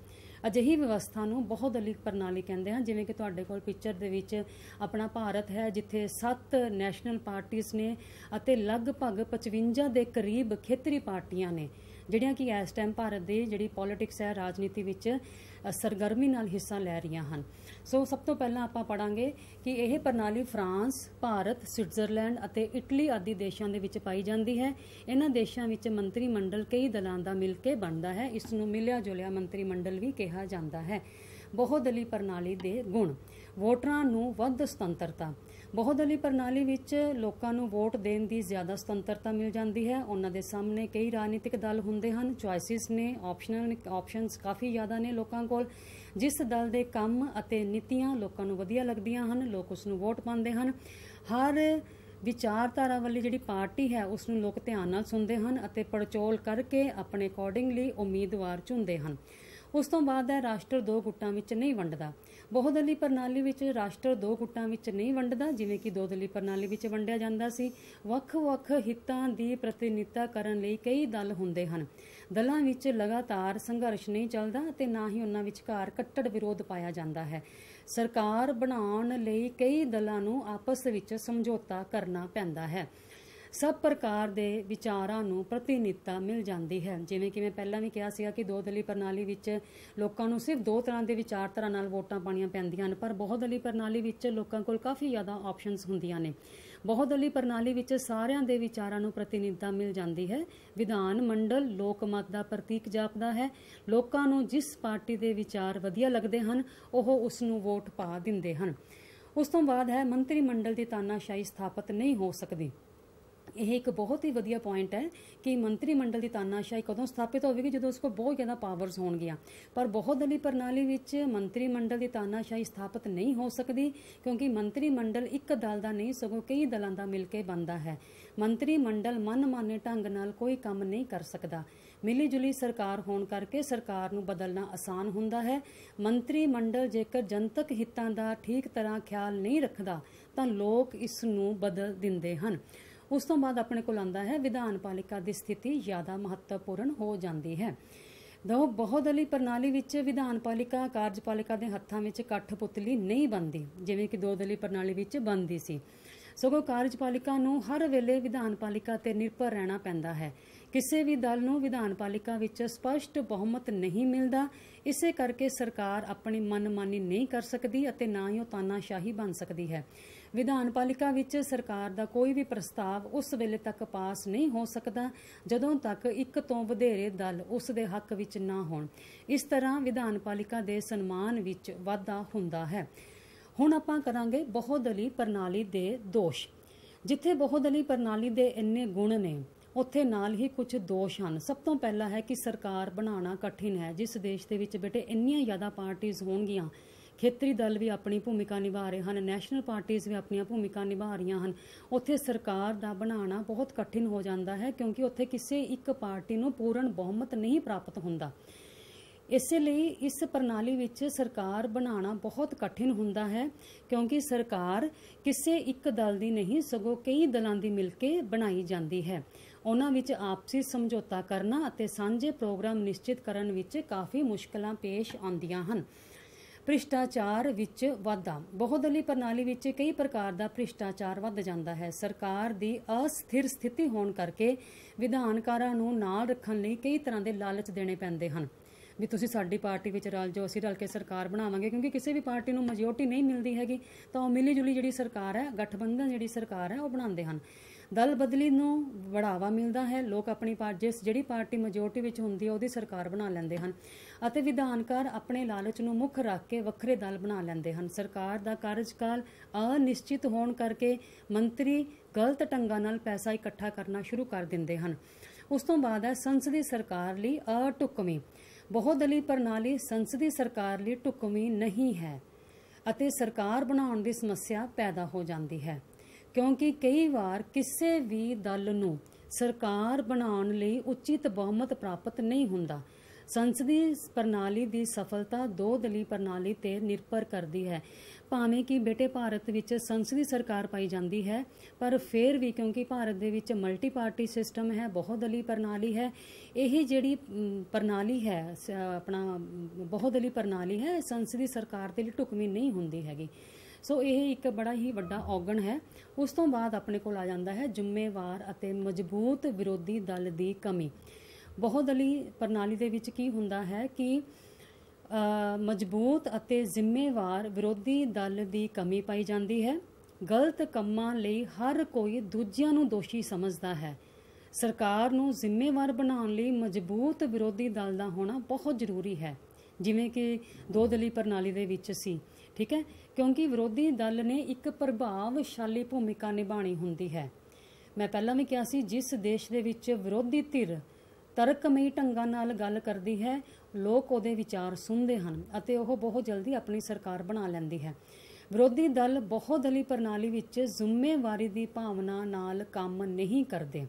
ਅਜਿਹੀ ਵਿਵਸਥਾ ਨੂੰ ਬਹੁਦਲਿਕ ਪ੍ਰਣਾਲੀ ਕਹਿੰਦੇ ਹਨ ਜਿਵੇਂ ਕਿ ਤੁਹਾਡੇ ਕੋਲ ਪਿਕਚਰ ਦੇ ਵਿੱਚ ਆਪਣਾ ਭਾਰਤ ਹੈ ਜਿੱਥੇ 7 ਨੈਸ਼ਨਲ ਪਾਰਟੀਆਂ ਨੇ ਅਤੇ ਲਗਭਗ 55 ਦੇ ਕਰੀਬ ਖੇਤਰੀ ਪਾਰਟੀਆਂ ਨੇ ਜਿਹੜੀਆਂ ਕਿ ਇਸ ਟਾਈਮ ਭਾਰਤ ਦੇ ਜਿਹੜੀ ਪੋਲਿਟਿਕਸ ਹੈ ਰਾਜਨੀਤੀ ਵਿੱਚ ਸਰਗਰਮੀ ਨਾਲ ਹਿੱਸਾ ਲੈ ਰਹੀਆਂ ਹਨ ਸੋ ਸਭ ਤੋਂ ਪਹਿਲਾਂ ਆਪਾਂ ਪੜਾਂਗੇ ਕਿ ਇਹ ਪ੍ਰਣਾਲੀ ਫਰਾਂਸ ਭਾਰਤ ਸਵਿਟਜ਼ਰਲੈਂਡ ਅਤੇ ਇਟਲੀ ਆਦਿ ਦੇਸ਼ਾਂ ਦੇ ਵਿੱਚ ਪਾਈ ਜਾਂਦੀ ਹੈ ਇਹਨਾਂ ਦੇਸ਼ਾਂ ਵਿੱਚ ਮੰਤਰੀ ਮੰਡਲ ਕਈ ਦਲਾਂ ਦਾ ਮਿਲ ਕੇ ਬਣਦਾ ਹੈ ਇਸ ਨੂੰ ਮਿਲਿਆ ਜੁਲਿਆ ਮੰਤਰੀ ਮੰਡਲ ਵੀ ਕਿਹਾ ਜਾਂਦਾ ਹੈ ਬਹੁਦਲੀ ਪ੍ਰਣਾਲੀ ਦੇ ਗੁਣ ਵੋਟਰਾਂ ਨੂੰ ਵੱਧ ਸੁਤੰਤਰਤਾ ਬਹੁਦਲੀ ਪ੍ਰਣਾਲੀ ਵਿੱਚ ਲੋਕਾਂ ਨੂੰ ਵੋਟ ਦੇਣ ਦੀ ਜ਼ਿਆਦਾ ਸੁਤੰਤਰਤਾ ਮਿਲ ਜਾਂਦੀ ਹੈ ਉਹਨਾਂ ਦੇ ਸਾਹਮਣੇ ਕਈ ਰਾਜਨੀਤਿਕ ਦਲ ਹੁੰਦੇ ਹਨ ਚੁਆਇਸਿਸ ਨੇ ਆਪਸ਼ਨਲ ਆਪਸ਼ਨਸ ਕਾਫੀ ਜ਼ਿਆਦਾ ਨੇ ਲੋਕਾਂ ਕੋਲ ਜਿਸ ਦਲ ਦੇ ਕੰਮ ਅਤੇ ਨੀਤੀਆਂ ਲੋਕਾਂ ਨੂੰ ਵਧੀਆ ਲੱਗਦੀਆਂ ਹਨ ਲੋਕ ਉਸ ਨੂੰ ਵੋਟ ਪਾਉਂਦੇ ਹਨ ਹਰ ਵਿਚਾਰਧਾਰਾ ਵਾਲੀ ਜਿਹੜੀ ਪਾਰਟੀ ਹੈ ਉਸ ਨੂੰ ਲੋਕ ਧਿਆਨ ਨਾਲ ਸੁਣਦੇ ਹਨ ਅਤੇ ਪੜਚੋਲ ਕਰਕੇ ਆਪਣੇ ਅਕੋਰਡਿੰਗਲੀ ਉਮੀਦਵਾਰ ਚੁਣਦੇ ਹਨ ਉਸ ਤੋਂ ਬਾਅਦ ਹੈ ਰਾਸ਼ਟਰ ਦੋ ਗੁੱਟਾਂ ਵਿੱਚ ਨਹੀਂ ਵੰਡਦਾ ਬਹੁਦਲੀ ਪ੍ਰਣਾਲੀ ਵਿੱਚ ਰਾਸ਼ਟਰ ਦੋ ਗੁੱਟਾਂ ਵਿੱਚ ਨਹੀਂ ਵੰਡਦਾ ਜਿਵੇਂ ਕਿ ਦੋਦਲੀ ਪ੍ਰਣਾਲੀ ਵਿੱਚ ਵੰਡਿਆ ਜਾਂਦਾ ਸੀ ਵੱਖ-ਵੱਖ ਹਿੱਤਾਂ ਦੀ ਪ੍ਰਤੀਨਿਧਤਾ ਕਰਨ ਲਈ ਕਈ ਦਲ ਹੁੰਦੇ ਹਨ ਦਲਾਂ ਵਿੱਚ ਲਗਾਤਾਰ ਸੰਘਰਸ਼ ਨਹੀਂ ਚੱਲਦਾ ਅਤੇ ਨਾ ਹੀ ਉਹਨਾਂ ਵਿਚਕਾਰ ਕੱਟੜ ਵਿਰੋਧ ਪਾਇਆ ਜਾਂਦਾ ਹੈ ਸਰਕਾਰ ਬਣਾਉਣ ਲਈ ਕਈ ਦਲਾਂ ਨੂੰ ਆਪਸ ਵਿੱਚ ਸਮਝੌਤਾ ਕਰਨਾ ਪੈਂਦਾ ਹੈ ਸਭ ਪ੍ਰਕਾਰ ਦੇ ਵਿਚਾਰਾਂ ਨੂੰ ਪ੍ਰਤੀਨਿਧਤਾ ਮਿਲ ਜਾਂਦੀ ਹੈ ਜਿਵੇਂ ਕਿ ਮੈਂ ਪਹਿਲਾਂ ਵੀ ਕਿਹਾ ਸੀਗਾ ਕਿ ਦੋ ਦਲੀ ਪ੍ਰਣਾਲੀ ਵਿੱਚ ਲੋਕਾਂ ਨੂੰ ਸਿਰਫ ਦੋ ਤਰ੍ਹਾਂ ਦੇ ਵਿਚਾਰ ਤਰ੍ਹਾਂ ਨਾਲ ਵੋਟਾਂ ਪਾਣੀਆਂ ਪੈਂਦੀਆਂ ਹਨ ਪਰ ਬਹੁਤ ਦਲੀ ਪ੍ਰਣਾਲੀ ਵਿੱਚ ਲੋਕਾਂ ਕੋਲ ਕਾਫੀ ਜ਼ਿਆਦਾ ਆਪਸ਼ਨਸ ਹੁੰਦੀਆਂ ਨੇ ਬਹੁਤ ਦਲੀ ਪ੍ਰਣਾਲੀ ਵਿੱਚ ਸਾਰਿਆਂ ਦੇ ਵਿਚਾਰਾਂ ਨੂੰ ਪ੍ਰਤੀਨਿਧਤਾ ਮਿਲ ਜਾਂਦੀ ਹੈ ਵਿਧਾਨ ਮੰਡਲ ਲੋਕਮਤ ਦਾ ਪ੍ਰਤੀਕ ਜਾਪਦਾ ਹੈ ਲੋਕਾਂ ਨੂੰ ਜਿਸ ਪਾਰਟੀ ਦੇ ਵਿਚਾਰ ਵਧੀਆ ਲੱਗਦੇ ਹਨ ਉਹ ਉਸ ਨੂੰ ਵੋਟ ਪਾ ਦਿੰਦੇ ਹਨ ਉਸ ਤੋਂ ਬਾਅਦ ਹੈ ਮੰਤਰੀ ਮੰਡਲ ਦੀ ਤਾਨਾਸ਼ਾਹੀ ਸਥਾਪਿਤ ਨਹੀਂ ਹੋ ਸਕਦੀ ਇਹ ਇੱਕ ਬਹੁਤ ਹੀ ਵਧੀਆ ਪੁਆਇੰਟ ਹੈ ਕਿ ਮੰਤਰੀ ਮੰਡਲ ਦੀ ਤਾਨਾਸ਼ਾਹੀ ਕਦੋਂ ਸਥਾਪਿਤ ਹੋਵੇਗੀ ਜਦੋਂ ਉਸ ਕੋਲ ਬਹੁਤ ਜ਼ਿਆਦਾ ਪਾਵਰਸ ਹੋਣਗੀਆਂ ਪਰ ਦਲੀ ਪ੍ਰਣਾਲੀ ਵਿੱਚ ਮੰਤਰੀ ਮੰਡਲ ਦੀ ਤਾਨਾਸ਼ਾਹੀ ਸਥਾਪਿਤ ਨਹੀਂ ਹੋ ਸਕਦੀ ਕਿਉਂਕਿ ਮੰਤਰੀ ਮੰਡਲ ਇੱਕ ਦਲ ਦਾ ਨਹੀਂ ਸਗੋਂ ਕਈ ਦਲਾਂ ਦਾ ਮਿਲ ਕੇ ਬਣਦਾ ਹੈ ਮੰਤਰੀ ਮੰਡਲ ਮਨਮਾਨੇ ਢੰਗ ਨਾਲ ਕੋਈ ਕੰਮ ਨਹੀਂ ਕਰ ਸਕਦਾ ਮਿਲੀ ਜੁਲੀ ਸਰਕਾਰ ਹੋਣ ਕਰਕੇ ਸਰਕਾਰ ਨੂੰ ਬਦਲਣਾ ਆਸਾਨ ਹੁੰਦਾ ਹੈ ਮੰਤਰੀ ਮੰਡਲ ਜੇਕਰ ਜਨਤਕ ਹਿੱਤਾਂ ਦਾ ਠੀਕ ਤਰ੍ਹਾਂ ਖਿਆਲ ਨਹੀਂ ਰੱਖਦਾ ਤਾਂ ਲੋਕ ਇਸ ਨੂੰ ਬਦਲ ਦਿੰਦੇ ਹਨ ਉਸ ਤੋਂ ਬਾਅਦ ਆਪਣੇ ਕੋਲ ਆਂਦਾ ਹੈ ਵਿਧਾਨ ਪਾਲਿਕਾ ਦੀ ਸਥਿਤੀ ਜ਼ਿਆਦਾ ਮਹੱਤਵਪੂਰਨ ਹੋ ਜਾਂਦੀ ਹੈ ਦੋ ਬਹੁਦਲੀ ਪ੍ਰਣਾਲੀ ਵਿੱਚ ਵਿਧਾਨ ਪਾਲਿਕਾ ਕਾਰਜਪਾਲਿਕਾ ਦੇ ਹੱਥਾਂ ਵਿੱਚ ਕੱਠਪੁਤਲੀ ਨਹੀਂ ਬਣਦੀ ਜਿਵੇਂ ਕਿ ਦੋਦਲੀ ਪ੍ਰਣਾਲੀ ਵਿੱਚ ਬਣਦੀ ਸੀ ਸਗੋਂ ਕਾਰਜਪਾਲਿਕਾ ਨੂੰ ਹਰ ਵੇਲੇ ਵਿਧਾਨ ਪਾਲਿਕਾ ਤੇ ਨਿਰਭਰ ਰਹਿਣਾ ਪੈਂਦਾ ਹੈ ਕਿਸੇ ਵੀ ਦਲ ਨੂੰ ਵਿਧਾਨ ਪਾਲਿਕਾ ਵਿੱਚ ਸਪਸ਼ਟ ਬਹੁਮਤ ਨਹੀਂ ਮਿਲਦਾ ਇਸੇ ਕਰਕੇ ਸਰਕਾਰ ਆਪਣੀ ਮਨਮਾਨੀ ਨਹੀਂ ਕਰ ਸਕਦੀ ਅਤੇ ਨਾ ਹੀ ਉਹ ਤਾਨਾਸ਼ਾਹੀ ਬਣ ਸਕਦੀ ਹੈ ਵਿਧਾਨ ਪਾਲਿਕਾ ਵਿੱਚ ਸਰਕਾਰ ਦਾ ਕੋਈ ਵੀ ਪ੍ਰਸਤਾਵ ਉਸ ਵੇਲੇ ਤੱਕ ਪਾਸ ਨਹੀਂ ਹੋ ਸਕਦਾ ਜਦੋਂ ਤੱਕ ਇੱਕ ਤੋਂ ਵਧੇਰੇ ਦਲ ਉਸ ਦੇ ਹੱਕ ਵਿੱਚ ਨਾ ਹੋਣ ਇਸ ਤਰ੍ਹਾਂ ਵਿਧਾਨ ਪਾਲਿਕਾ ਦੇ ਸਨਮਾਨ ਵਿੱਚ ਵਾਧਾ ਹੁੰਦਾ ਹੈ ਹੁਣ ਆਪਾਂ ਕਰਾਂਗੇ ਬਹੁਦਲੀ ਪ੍ਰਣਾਲੀ ਦੇ ਦੋਸ਼ ਜਿੱਥੇ ਬਹੁਦਲੀ ਪ੍ਰਣਾਲੀ ਦੇ ਇੰਨੇ ਗੁਣ ਨੇ ਉੱਥੇ ਨਾਲ ਹੀ ਕੁਝ ਦੋਸ਼ ਹਨ ਸਭ ਤੋਂ ਪਹਿਲਾ ਹੈ ਕਿ ਸਰਕਾਰ ਬਣਾਉਣਾ ਕਠਿਨ ਹੈ ਜਿਸ ਦੇਸ਼ ਦੇ ਵਿੱਚ ਬੇਟੇ ਇੰਨੀਆਂ ਜ਼ਿਆਦਾ ਪਾਰਟੀਆਂ ਹੋਣਗੀਆਂ ਖੇਤਰੀ ਦਲ ਵੀ ਆਪਣੀ ਭੂਮਿਕਾ ਨਿਭਾ ਰਹੇ ਹਨ ਨੈਸ਼ਨਲ ਪਾਰਟੀਆਂ ਵੀ ਆਪਣੀਆਂ ਭੂਮਿਕਾ ਨਿਭਾ ਰਹੀਆਂ ਹਨ ਉੱਥੇ ਸਰਕਾਰ ਦਾ ਬਣਾਉਣਾ ਬਹੁਤ ਕਠਿਨ ਹੋ ਜਾਂਦਾ ਹੈ ਕਿਉਂਕਿ ਉੱਥੇ ਕਿਸੇ ਇੱਕ ਪਾਰਟੀ ਨੂੰ ਪੂਰਨ ਬਹੁਮਤ ਨਹੀਂ ਪ੍ਰਾਪਤ ਹੁੰਦਾ ਇਸੇ ਲਈ ਇਸ ਪ੍ਰਣਾਲੀ ਵਿੱਚ ਸਰਕਾਰ ਬਣਾਉਣਾ ਬਹੁਤ ਕਠਿਨ ਹੁੰਦਾ ਹੈ ਕਿਉਂਕਿ ਸਰਕਾਰ ਕਿਸੇ ਇੱਕ ਦਲ ਦੀ ਨਹੀਂ ਸਗੋਂ ਕਈ ਦਲਾਂ ਦੀ ਮਿਲ ਕੇ ਬਣਾਈ ਜਾਂਦੀ ਹੈ ਉਹਨਾਂ ਵਿੱਚ ਆਪਸੀ ਸਮਝੌਤਾ ਕਰਨਾ ਅਤੇ ਸਾਂਝੇ ਪ੍ਰੋਗਰਾਮ ਨਿਸ਼ਚਿਤ ਕਰਨ ਵਿੱਚ ਕਾਫੀ ਮੁਸ਼ਕਲਾਂ ਪੇਸ਼ ਆਉਂਦੀਆਂ ਹਨ ਭ੍ਰਿਸ਼ਟਾਚਾਰ ਵਿੱਚ ਵਾਧਾ ਬਹੁਦਲੀ ਪ੍ਰਣਾਲੀ ਵਿੱਚ ਕਈ ਪ੍ਰਕਾਰ ਦਾ ਭ੍ਰਿਸ਼ਟਾਚਾਰ ਵੱਧ ਜਾਂਦਾ ਹੈ ਸਰਕਾਰ ਦੀ ਅਸਥਿਰ ਸਥਿਤੀ ਹੋਣ ਕਰਕੇ ਵਿਧਾਨਕਾਰਾਂ ਨੂੰ ਨਾਲ ਰੱਖਣ ਲਈ ਕਈ ਤਰ੍ਹਾਂ ਦੇ ਲਾਲਚ ਦੇਣੇ ਪੈਂਦੇ ਹਨ ਵੀ ਤੁਸੀਂ ਸਾਡੀ ਪਾਰਟੀ ਵਿੱਚ ਰਲ ਜਾਓ ਅਸੀਂ ਰਲ ਕੇ ਸਰਕਾਰ ਬਣਾਵਾਂਗੇ ਕਿਉਂਕਿ ਕਿਸੇ ਵੀ ਪਾਰਟੀ ਨੂੰ ਮੈਜੋਰਟੀ ਨਹੀਂ ਮਿਲਦੀ ਹੈਗੀ ਤਾਂ ਉਹ ਮਿਲੀ ਜੁਲੀ ਜਿਹੜੀ ਸਰਕਾਰ ਹੈ ਗਠਬੰਧਨ ਜਿਹੜੀ ਸਰਕਾਰ ਹੈ ਉਹ ਬਣਾਉਂਦੇ ਹਨ ਦਲ ਬਦਲੀ ਨੂੰ ਵੜਾਵਾ ਮਿਲਦਾ ਹੈ ਲੋਕ ਆਪਣੀ ਪਾਰਟੀ ਜਿਸ ਜਿਹੜੀ ਪਾਰਟੀ ਮੈਜੋਰਟੀ ਵਿੱਚ ਹੁੰਦੀ ਹੈ ਉਹਦੀ ਸਰਕਾਰ ਬਣਾ ਲੈਂਦੇ ਹਨ ਅਤੇ ਵਿਧਾਨਕਾਰ ਆਪਣੇ ਲਾਲਚ ਨੂੰ ਮੁੱਖ ਰੱਖ ਕੇ ਵੱਖਰੇ ਦਲ ਬਣਾ ਲੈਂਦੇ ਹਨ ਸਰਕਾਰ ਦਾ ਕਾਰਜਕਾਲ ਅਨਿਸ਼ਚਿਤ ਹੋਣ ਕਰਕੇ ਮੰਤਰੀ ਗਲਤ ਟੰਗਾ ਨਾਲ ਪੈਸਾ ਇਕੱਠਾ ਕਰਨਾ ਸ਼ੁਰੂ ਕਰ ਦਿੰਦੇ ਹਨ ਉਸ ਤੋਂ ਬਾਅਦ ਹੈ ਸੰਸਦੀ ਸਰਕਾਰ ਲਈ ਅਟੁਕਵੀਂ ਬਹੁਦਲੀ ਪ੍ਰਣਾਲੀ ਸੰਸਦੀ ਸਰਕਾਰ ਲਈ ਟੁਕਵੀਂ ਨਹੀਂ ਹੈ ਅਤੇ ਸਰਕਾਰ ਬਣਾਉਣ ਦੀ ਸਮੱਸਿਆ ਪੈਦਾ ਹੋ ਜਾਂਦੀ ਹੈ ਕਿਉਂਕਿ ਕਈ ਵਾਰ ਕਿਸੇ ਵੀ ਦਲ ਨੂੰ ਸਰਕਾਰ ਬਣਾਉਣ ਲਈ ਉਚਿਤ ਬਹੁਮਤ ਪ੍ਰਾਪਤ ਨਹੀਂ ਹੁੰਦਾ ਸੰਸਦੀ ਪ੍ਰਣਾਲੀ ਦੀ ਸਫਲਤਾ ਦੋ ਦਲੀ ਪ੍ਰਣਾਲੀ ਤੇ ਨਿਰਭਰ ਕਰਦੀ ਹੈ ਭਾਵੇਂ ਕਿ ਬੇਟੇ ਭਾਰਤ ਵਿੱਚ ਸੰਸਦੀ ਸਰਕਾਰ ਪਾਈ ਜਾਂਦੀ ਹੈ ਪਰ ਫਿਰ ਵੀ ਕਿਉਂਕਿ ਭਾਰਤ ਦੇ ਵਿੱਚ ਮਲਟੀ ਪਾਰਟੀ ਸਿਸਟਮ ਹੈ ਬਹੁਤ ਦਲੀ ਪ੍ਰਣਾਲੀ ਹੈ ਇਹ ਜਿਹੜੀ ਪ੍ਰਣਾਲੀ ਹੈ ਆਪਣਾ ਬਹੁਤ ਦਲੀ ਪ੍ਰਣਾਲੀ ਹੈ ਸੰਸਦੀ ਸਰਕਾਰ ਦੇ ਲਈ ਢੁਕਵੀਂ ਨਹੀਂ ਹੁੰਦੀ ਹੈਗੀ ਸੋ ਇਹ ਇੱਕ ਬੜਾ ਹੀ ਵੱਡਾ ਔਗਣ ਹੈ ਉਸ ਤੋਂ ਬਾਅਦ ਆਪਣੇ ਕੋਲ ਆ ਜਾਂਦਾ ਹੈ ਜ਼ਿੰਮੇਵਾਰ ਅਤੇ ਮਜ਼ਬੂਤ ਵਿਰੋਧੀ ਦਲ ਦੀ ਕਮੀ ਬਹੁਦਲੀ ਪ੍ਰਣਾਲੀ ਦੇ ਵਿੱਚ ਕੀ ਹੁੰਦਾ ਹੈ ਕਿ ਮਜ਼ਬੂਤ ਅਤੇ ਜ਼ਿੰਮੇਵਾਰ ਵਿਰੋਧੀ ਦਲ ਦੀ ਕਮੀ ਪਾਈ ਜਾਂਦੀ ਹੈ ਗਲਤ ਕੰਮਾਂ ਲਈ ਹਰ ਕੋਈ ਦੂਜਿਆਂ ਨੂੰ ਦੋਸ਼ੀ ਸਮਝਦਾ ਹੈ ਸਰਕਾਰ ਨੂੰ ਜ਼ਿੰਮੇਵਾਰ ਬਣਾਉਣ ਲਈ ਮਜ਼ਬੂਤ ਵਿਰੋਧੀ ਦਲ ਦਾ ਹੋਣਾ ਬਹੁਤ ਜ਼ਰੂਰੀ ਹੈ ਜਿਵੇਂ ਕਿ ਦੋ ਦਲੀ ਪ੍ਰਣਾਲੀ ਦੇ ਵਿੱਚ ਸੀ ਠੀਕ ਹੈ ਕਿਉਂਕਿ ਵਿਰੋਧੀ ਦਲ ਨੇ ਇੱਕ ਪ੍ਰਭਾਵਸ਼ਾਲੀ ਭੂਮਿਕਾ ਨਿਭਾਣੀ ਹੁੰਦੀ ਹੈ ਮੈਂ ਪਹਿਲਾਂ ਵੀ ਕਿਹਾ ਸੀ ਜਿਸ ਦੇਸ਼ ਦੇ ਵਿੱਚ ਵਿਰੋਧੀ ਧਿਰ ਤਰਕਮਈ ਢੰਗਾਂ ਨਾਲ ਗੱਲ ਕਰਦੀ ਹੈ ਲੋਕ ਉਹਦੇ ਵਿਚਾਰ ਸੁਣਦੇ ਹਨ ਅਤੇ ਉਹ ਬਹੁਤ ਜਲਦੀ ਆਪਣੀ ਸਰਕਾਰ ਬਣਾ ਲੈਂਦੀ ਹੈ ਵਿਰੋਧੀ ਦਲ ਦਲੀ ਪ੍ਰਣਾਲੀ ਵਿੱਚ ਜ਼ਿੰਮੇਵਾਰੀ ਦੀ ਭਾਵਨਾ ਨਾਲ ਕੰਮ ਨਹੀਂ ਕਰਦੇ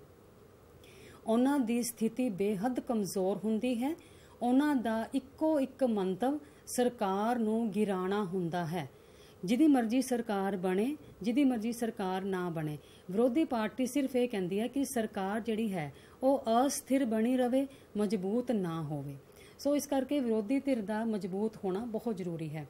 ਉਹਨਾਂ ਦੀ ਸਥਿਤੀ ਬੇਹੱਦ ਕਮਜ਼ੋਰ ਹੁੰਦੀ ਹੈ ਉਹਨਾਂ ਦਾ ਇੱਕੋ ਇੱਕ ਮੰਤਵ ਸਰਕਾਰ ਨੂੰ ਗਿਰਾਣਾ ਹੁੰਦਾ ਹੈ ਜਿਹਦੀ ਮਰਜ਼ੀ ਸਰਕਾਰ ਬਣੇ ਜਿਹਦੀ ਮਰਜ਼ੀ ਸਰਕਾਰ ਨਾ ਬਣੇ ਵਿਰੋਧੀ ਪਾਰਟੀ ਸਿਰਫ ਇਹ ਕਹਿੰਦੀ ਹੈ ਕਿ ਸਰਕਾਰ ਜਿਹੜੀ ਹੈ ਉਹ ਅਸਥਿਰ ਬਣੀ ਰਵੇ ਮਜ਼ਬੂਤ ਨਾ ਹੋਵੇ ਸੋ ਇਸ ਕਰਕੇ ਵਿਰੋਧੀ ਧਿਰ ਦਾ ਮਜ਼ਬੂਤ ਹੋਣਾ ਬਹੁਤ ਜ਼ਰੂਰੀ ਹੈ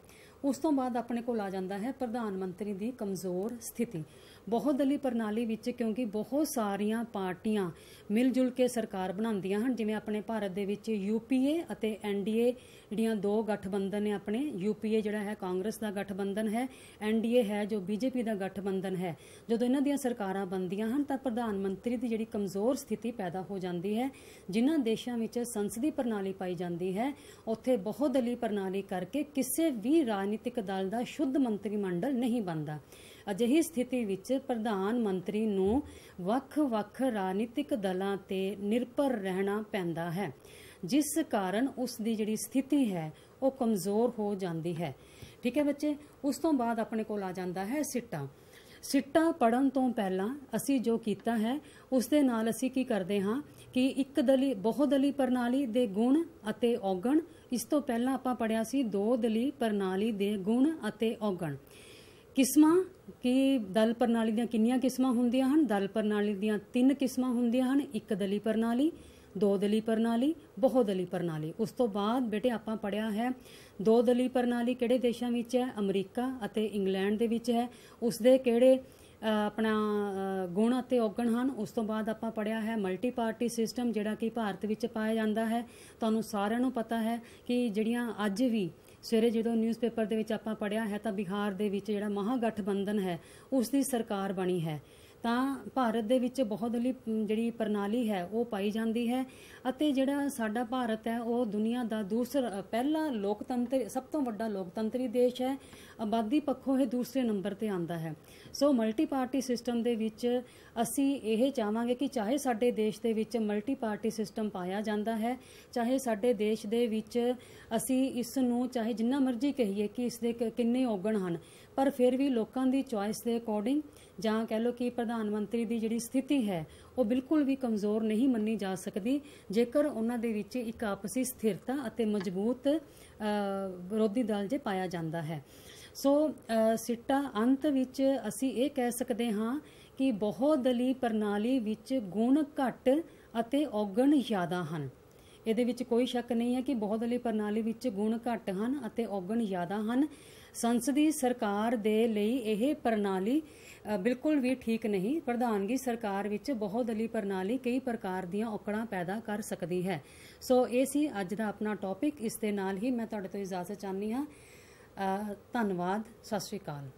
ਉਸ ਤੋਂ ਬਾਅਦ ਆਪਣੇ ਕੋਲ ਆ ਜਾਂਦਾ ਹੈ ਪ੍ਰਧਾਨ ਮੰਤਰੀ ਦੀ ਕਮਜ਼ੋਰ ਸਥਿਤੀ ਬਹੁਤ ਦਲੀ ਪ੍ਰਣਾਲੀ ਵਿੱਚ ਕਿਉਂਕਿ ਬਹੁਤ ਸਾਰੀਆਂ ਪਾਰਟੀਆਂ ਮਿਲ ਜੁਲ ਕੇ ਸਰਕਾਰ ਬਣਾਉਂਦੀਆਂ ਹਨ ਜਿਵੇਂ ਆਪਣੇ ਭਾਰਤ ਦੇ ਵਿੱਚ ਯੂਪੀਏ ਅਤੇ ਐਨਡੀਏ ਜਿਹੜੀਆਂ ਦੋ ਗਠਬੰਧਨ ਨੇ ਆਪਣੇ ਯੂਪੀਏ ਜਿਹੜਾ ਹੈ ਕਾਂਗਰਸ ਦਾ ਗਠਬੰਧਨ ਹੈ ਐਨਡੀਏ ਹੈ ਜੋ ਬੀਜੇਪੀ ਦਾ ਗਠਬੰਧਨ ਹੈ ਜਦੋਂ ਇਹਨਾਂ ਦੀਆਂ ਸਰਕਾਰਾਂ ਬਣਦੀਆਂ ਹਨ ਤਾਂ ਪ੍ਰਧਾਨ ਮੰਤਰੀ ਦੀ ਜਿਹੜੀ ਕਮਜ਼ੋਰ ਸਥਿਤੀ ਪੈਦਾ ਹੋ ਜਾਂਦੀ ਹੈ ਜਿਨ੍ਹਾਂ ਦੇਸ਼ਾਂ ਵਿੱਚ ਸੰਸਦੀ ਪ੍ਰਣਾਲੀ ਪਾਈ ਜਾਂਦੀ ਹੈ ਉੱਥੇ ਬਹੁਦਲੀ ਪ੍ਰਣਾਲੀ ਕਰਕੇ ਕਿਸੇ ਵੀ ਰਾਜਨੀਤਿਕ ਦਲ ਦਾ ਸ਼ੁੱਧ ਮੰਤਰੀ ਮੰਡਲ ਨਹੀਂ ਬਣਦਾ ਅਜਿਹੀ ਸਥਿਤੀ ਵਿੱਚ ਪ੍ਰਧਾਨ ਮੰਤਰੀ ਨੂੰ ਵੱਖ-ਵੱਖ ਰਾਜਨੀਤਿਕ ਦਲਾਂ ਤੇ ਨਿਰਭਰ ਰਹਿਣਾ ਪੈਂਦਾ ਹੈ ਜਿਸ ਕਾਰਨ ਉਸ ਦੀ ਜਿਹੜੀ ਸਥਿਤੀ ਹੈ ਉਹ ਕਮਜ਼ੋਰ ਹੋ ਜਾਂਦੀ ਹੈ ਠੀਕ ਹੈ ਬੱਚੇ ਉਸ ਤੋਂ ਬਾਅਦ ਆਪਣੇ ਕੋਲ ਆ ਜਾਂਦਾ ਹੈ ਸਿੱਟਾ ਸਿੱਟਾ ਪੜਨ ਤੋਂ ਪਹਿਲਾਂ ਅਸੀਂ ਜੋ ਕੀਤਾ ਹੈ ਉਸ ਦੇ ਨਾਲ ਅਸੀਂ ਕੀ ਕਰਦੇ ਹਾਂ ਕਿ ਇੱਕ ਦਲੀ ਬਹੁਦਲੀ ਪ੍ਰਣਾਲੀ ਦੇ ਗੁਣ ਅਤੇ ਔਗਣ ਇਸ ਤੋਂ ਪਹਿਲਾਂ ਆਪਾਂ ਪੜਿਆ ਸੀ ਦੋ ਦਲੀ ਪ੍ਰਣਾਲੀ ਦੇ ਗੁਣ ਅਤੇ ਔਗਣ ਕਿਸਮਾਂ ਕਿ ਦਲ ਪ੍ਰਣਾਲੀ ਦੀਆਂ ਕਿੰਨੀਆਂ ਕਿਸਮਾਂ ਹੁੰਦੀਆਂ ਹਨ ਦਲ ਪ੍ਰਣਾਲੀ ਦੀਆਂ ਤਿੰਨ ਕਿਸਮਾਂ ਹੁੰਦੀਆਂ ਹਨ ਇੱਕ ਦਲੀ ਪ੍ਰਣਾਲੀ ਦੋ ਦਲੀ ਪ੍ਰਣਾਲੀ ਬਹੁ ਦਲੀ ਪ੍ਰਣਾਲੀ ਉਸ ਤੋਂ ਬਾਅਦ ਬੇਟੇ ਆਪਾਂ ਪੜਿਆ ਹੈ ਦੋ ਦਲੀ ਪ੍ਰਣਾਲੀ ਕਿਹੜੇ ਦੇਸ਼ਾਂ ਵਿੱਚ ਹੈ ਅਮਰੀਕਾ ਅਤੇ ਇੰਗਲੈਂਡ ਦੇ ਵਿੱਚ ਹੈ ਉਸ ਦੇ ਕਿਹੜੇ ਆਪਣਾ ਗੁਣ ਅਤੇ ਔਗਣ ਹਨ ਉਸ ਤੋਂ ਬਾਅਦ ਆਪਾਂ ਪੜਿਆ ਹੈ ਮਲਟੀ ਪਾਰਟੀ ਸਿਸਟਮ ਜਿਹੜਾ ਕਿ ਭਾਰਤ ਵਿੱਚ ਪਾਇਆ ਜਾਂਦਾ ਹੈ ਤੁਹਾਨੂੰ ਸਾਰਿਆਂ ਨੂੰ ਪਤਾ ਹੈ ਕਿ ਜਿਹੜੀਆਂ ਅੱਜ ਵੀ ਸਵੇਰੇ ਜਦੋਂ ਨਿਊਜ਼ਪੇਪਰ ਦੇ ਵਿੱਚ ਆਪਾਂ ਪੜਿਆ ਹੈ ਤਾਂ ਬਿਹਾਰ ਦੇ ਵਿੱਚ ਜਿਹੜਾ ਮਹਾਗਠਬੰਧਨ ਹੈ ਉਸ ਦੀ ਸਰਕਾਰ ਬਣੀ ਹੈ ਤਾਂ ਭਾਰਤ ਦੇ ਵਿੱਚ ਬਹੁਤ ਲਈ ਜਿਹੜੀ ਪ੍ਰਣਾਲੀ ਹੈ ਉਹ ਪਾਈ ਜਾਂਦੀ ਹੈ ਅਤੇ ਜਿਹੜਾ ਸਾਡਾ ਭਾਰਤ ਹੈ ਉਹ ਦੁਨੀਆ ਦਾ ਦੂਸਰਾ ਪਹਿਲਾ ਲੋਕਤੰਤਰ ਸਭ ਤੋਂ ਵੱਡਾ ਲੋਕਤੰਤਰੀ ਦੇਸ਼ ਹੈ ਆਬਾਦੀ ਪੱਖੋਂ ਇਹ ਦੂਸਰੇ ਨੰਬਰ ਤੇ ਆਂਦਾ ਹੈ ਸੋ ਮਲਟੀ ਪਾਰਟੀ ਸਿਸਟਮ ਦੇ ਵਿੱਚ ਅਸੀਂ ਇਹ ਚਾਹਾਂਗੇ ਕਿ ਚਾਹੇ ਸਾਡੇ ਦੇਸ਼ ਦੇ ਵਿੱਚ ਮਲਟੀ ਪਾਰਟੀ ਸਿਸਟਮ ਪਾਇਆ ਜਾਂਦਾ ਹੈ ਚਾਹੇ ਸਾਡੇ ਦੇਸ਼ ਦੇ ਵਿੱਚ ਅਸੀਂ ਇਸ ਨੂੰ ਚਾਹੇ ਜਿੰਨਾ ਮਰਜ਼ੀ ਕਹੀਏ ਕਿ ਇਸ ਦੇ ਕਿੰਨੇ ਔਗਣ ਹਨ ਪਰ ਫਿਰ ਵੀ ਲੋਕਾਂ ਦੀ ਚੁਆਇਸ ਦੇ ਅਕੋਰਡਿੰਗ ਜਾਂ ਕਹਿ ਲਓ ਕਿ ਪ੍ਰਧਾਨ ਮੰਤਰੀ ਦੀ ਜਿਹੜੀ ਸਥਿਤੀ ਹੈ ਉਹ ਬਿਲਕੁਲ ਵੀ ਕਮਜ਼ੋਰ ਨਹੀਂ ਮੰਨੀ ਜਾ ਸਕਦੀ ਜੇਕਰ ਉਹਨਾਂ ਦੇ ਵਿੱਚ ਇੱਕ ਆਪਸੀ ਸਥਿਰਤਾ ਅਤੇ ਮਜ਼ਬੂਤ ਵਿਰੋਧੀ ਦਲ ਜੇ ਪਾਇਆ ਜਾਂਦਾ ਹੈ ਸੋ ਸਿੱਟਾ ਅੰਤ ਵਿੱਚ ਅਸੀਂ ਇਹ ਕਹਿ ਸਕਦੇ ਹਾਂ ਕਿ ਬਹੁਦਲੀ ਪ੍ਰਣਾਲੀ ਵਿੱਚ ਗੁਣ ਘੱਟ ਅਤੇ ਔਗਣ ਜ਼ਿਆਦਾ ਹਨ ਇਹਦੇ ਵਿੱਚ ਕੋਈ ਸ਼ੱਕ ਨਹੀਂ ਹੈ ਕਿ ਬਹੁਦਲੀ ਪ੍ਰਣਾਲੀ ਵਿੱਚ ਗੁਣ ਘੱਟ ਹਨ ਅਤੇ ਔਗਣ ਜ਼ਿਆਦਾ ਹਨ ਸੰਸਦੀ ਸਰਕਾਰ ਦੇ ਲਈ ਇਹ ਪ੍ਰਣਾਲੀ ਬਿਲਕੁਲ ਵੀ ਠੀਕ ਨਹੀਂ ਪ੍ਰਧਾਨਗੀ ਸਰਕਾਰ ਵਿੱਚ ਬਹੁਦਲੀ ਪ੍ਰਣਾਲੀ ਕਈ ਪ੍ਰਕਾਰ ਦੀਆਂ ਔਕੜਾਂ ਪੈਦਾ ਕਰ ਸਕਦੀ ਹੈ ਸੋ ਇਹ ਸੀ ਅੱਜ ਦਾ ਆਪਣਾ ਟੌਪਿਕ ਇਸ ਦੇ ਨਾਲ ਹੀ ਮੈਂ ਤੁਹਾਡੇ ਤੋਂ ਇਜਾਜ਼ਤ ਚਾਹਨੀ ਹਾਂ ਧੰਨਵਾਦ ਸਤਿ ਸ਼੍ਰੀ ਅਕਾਲ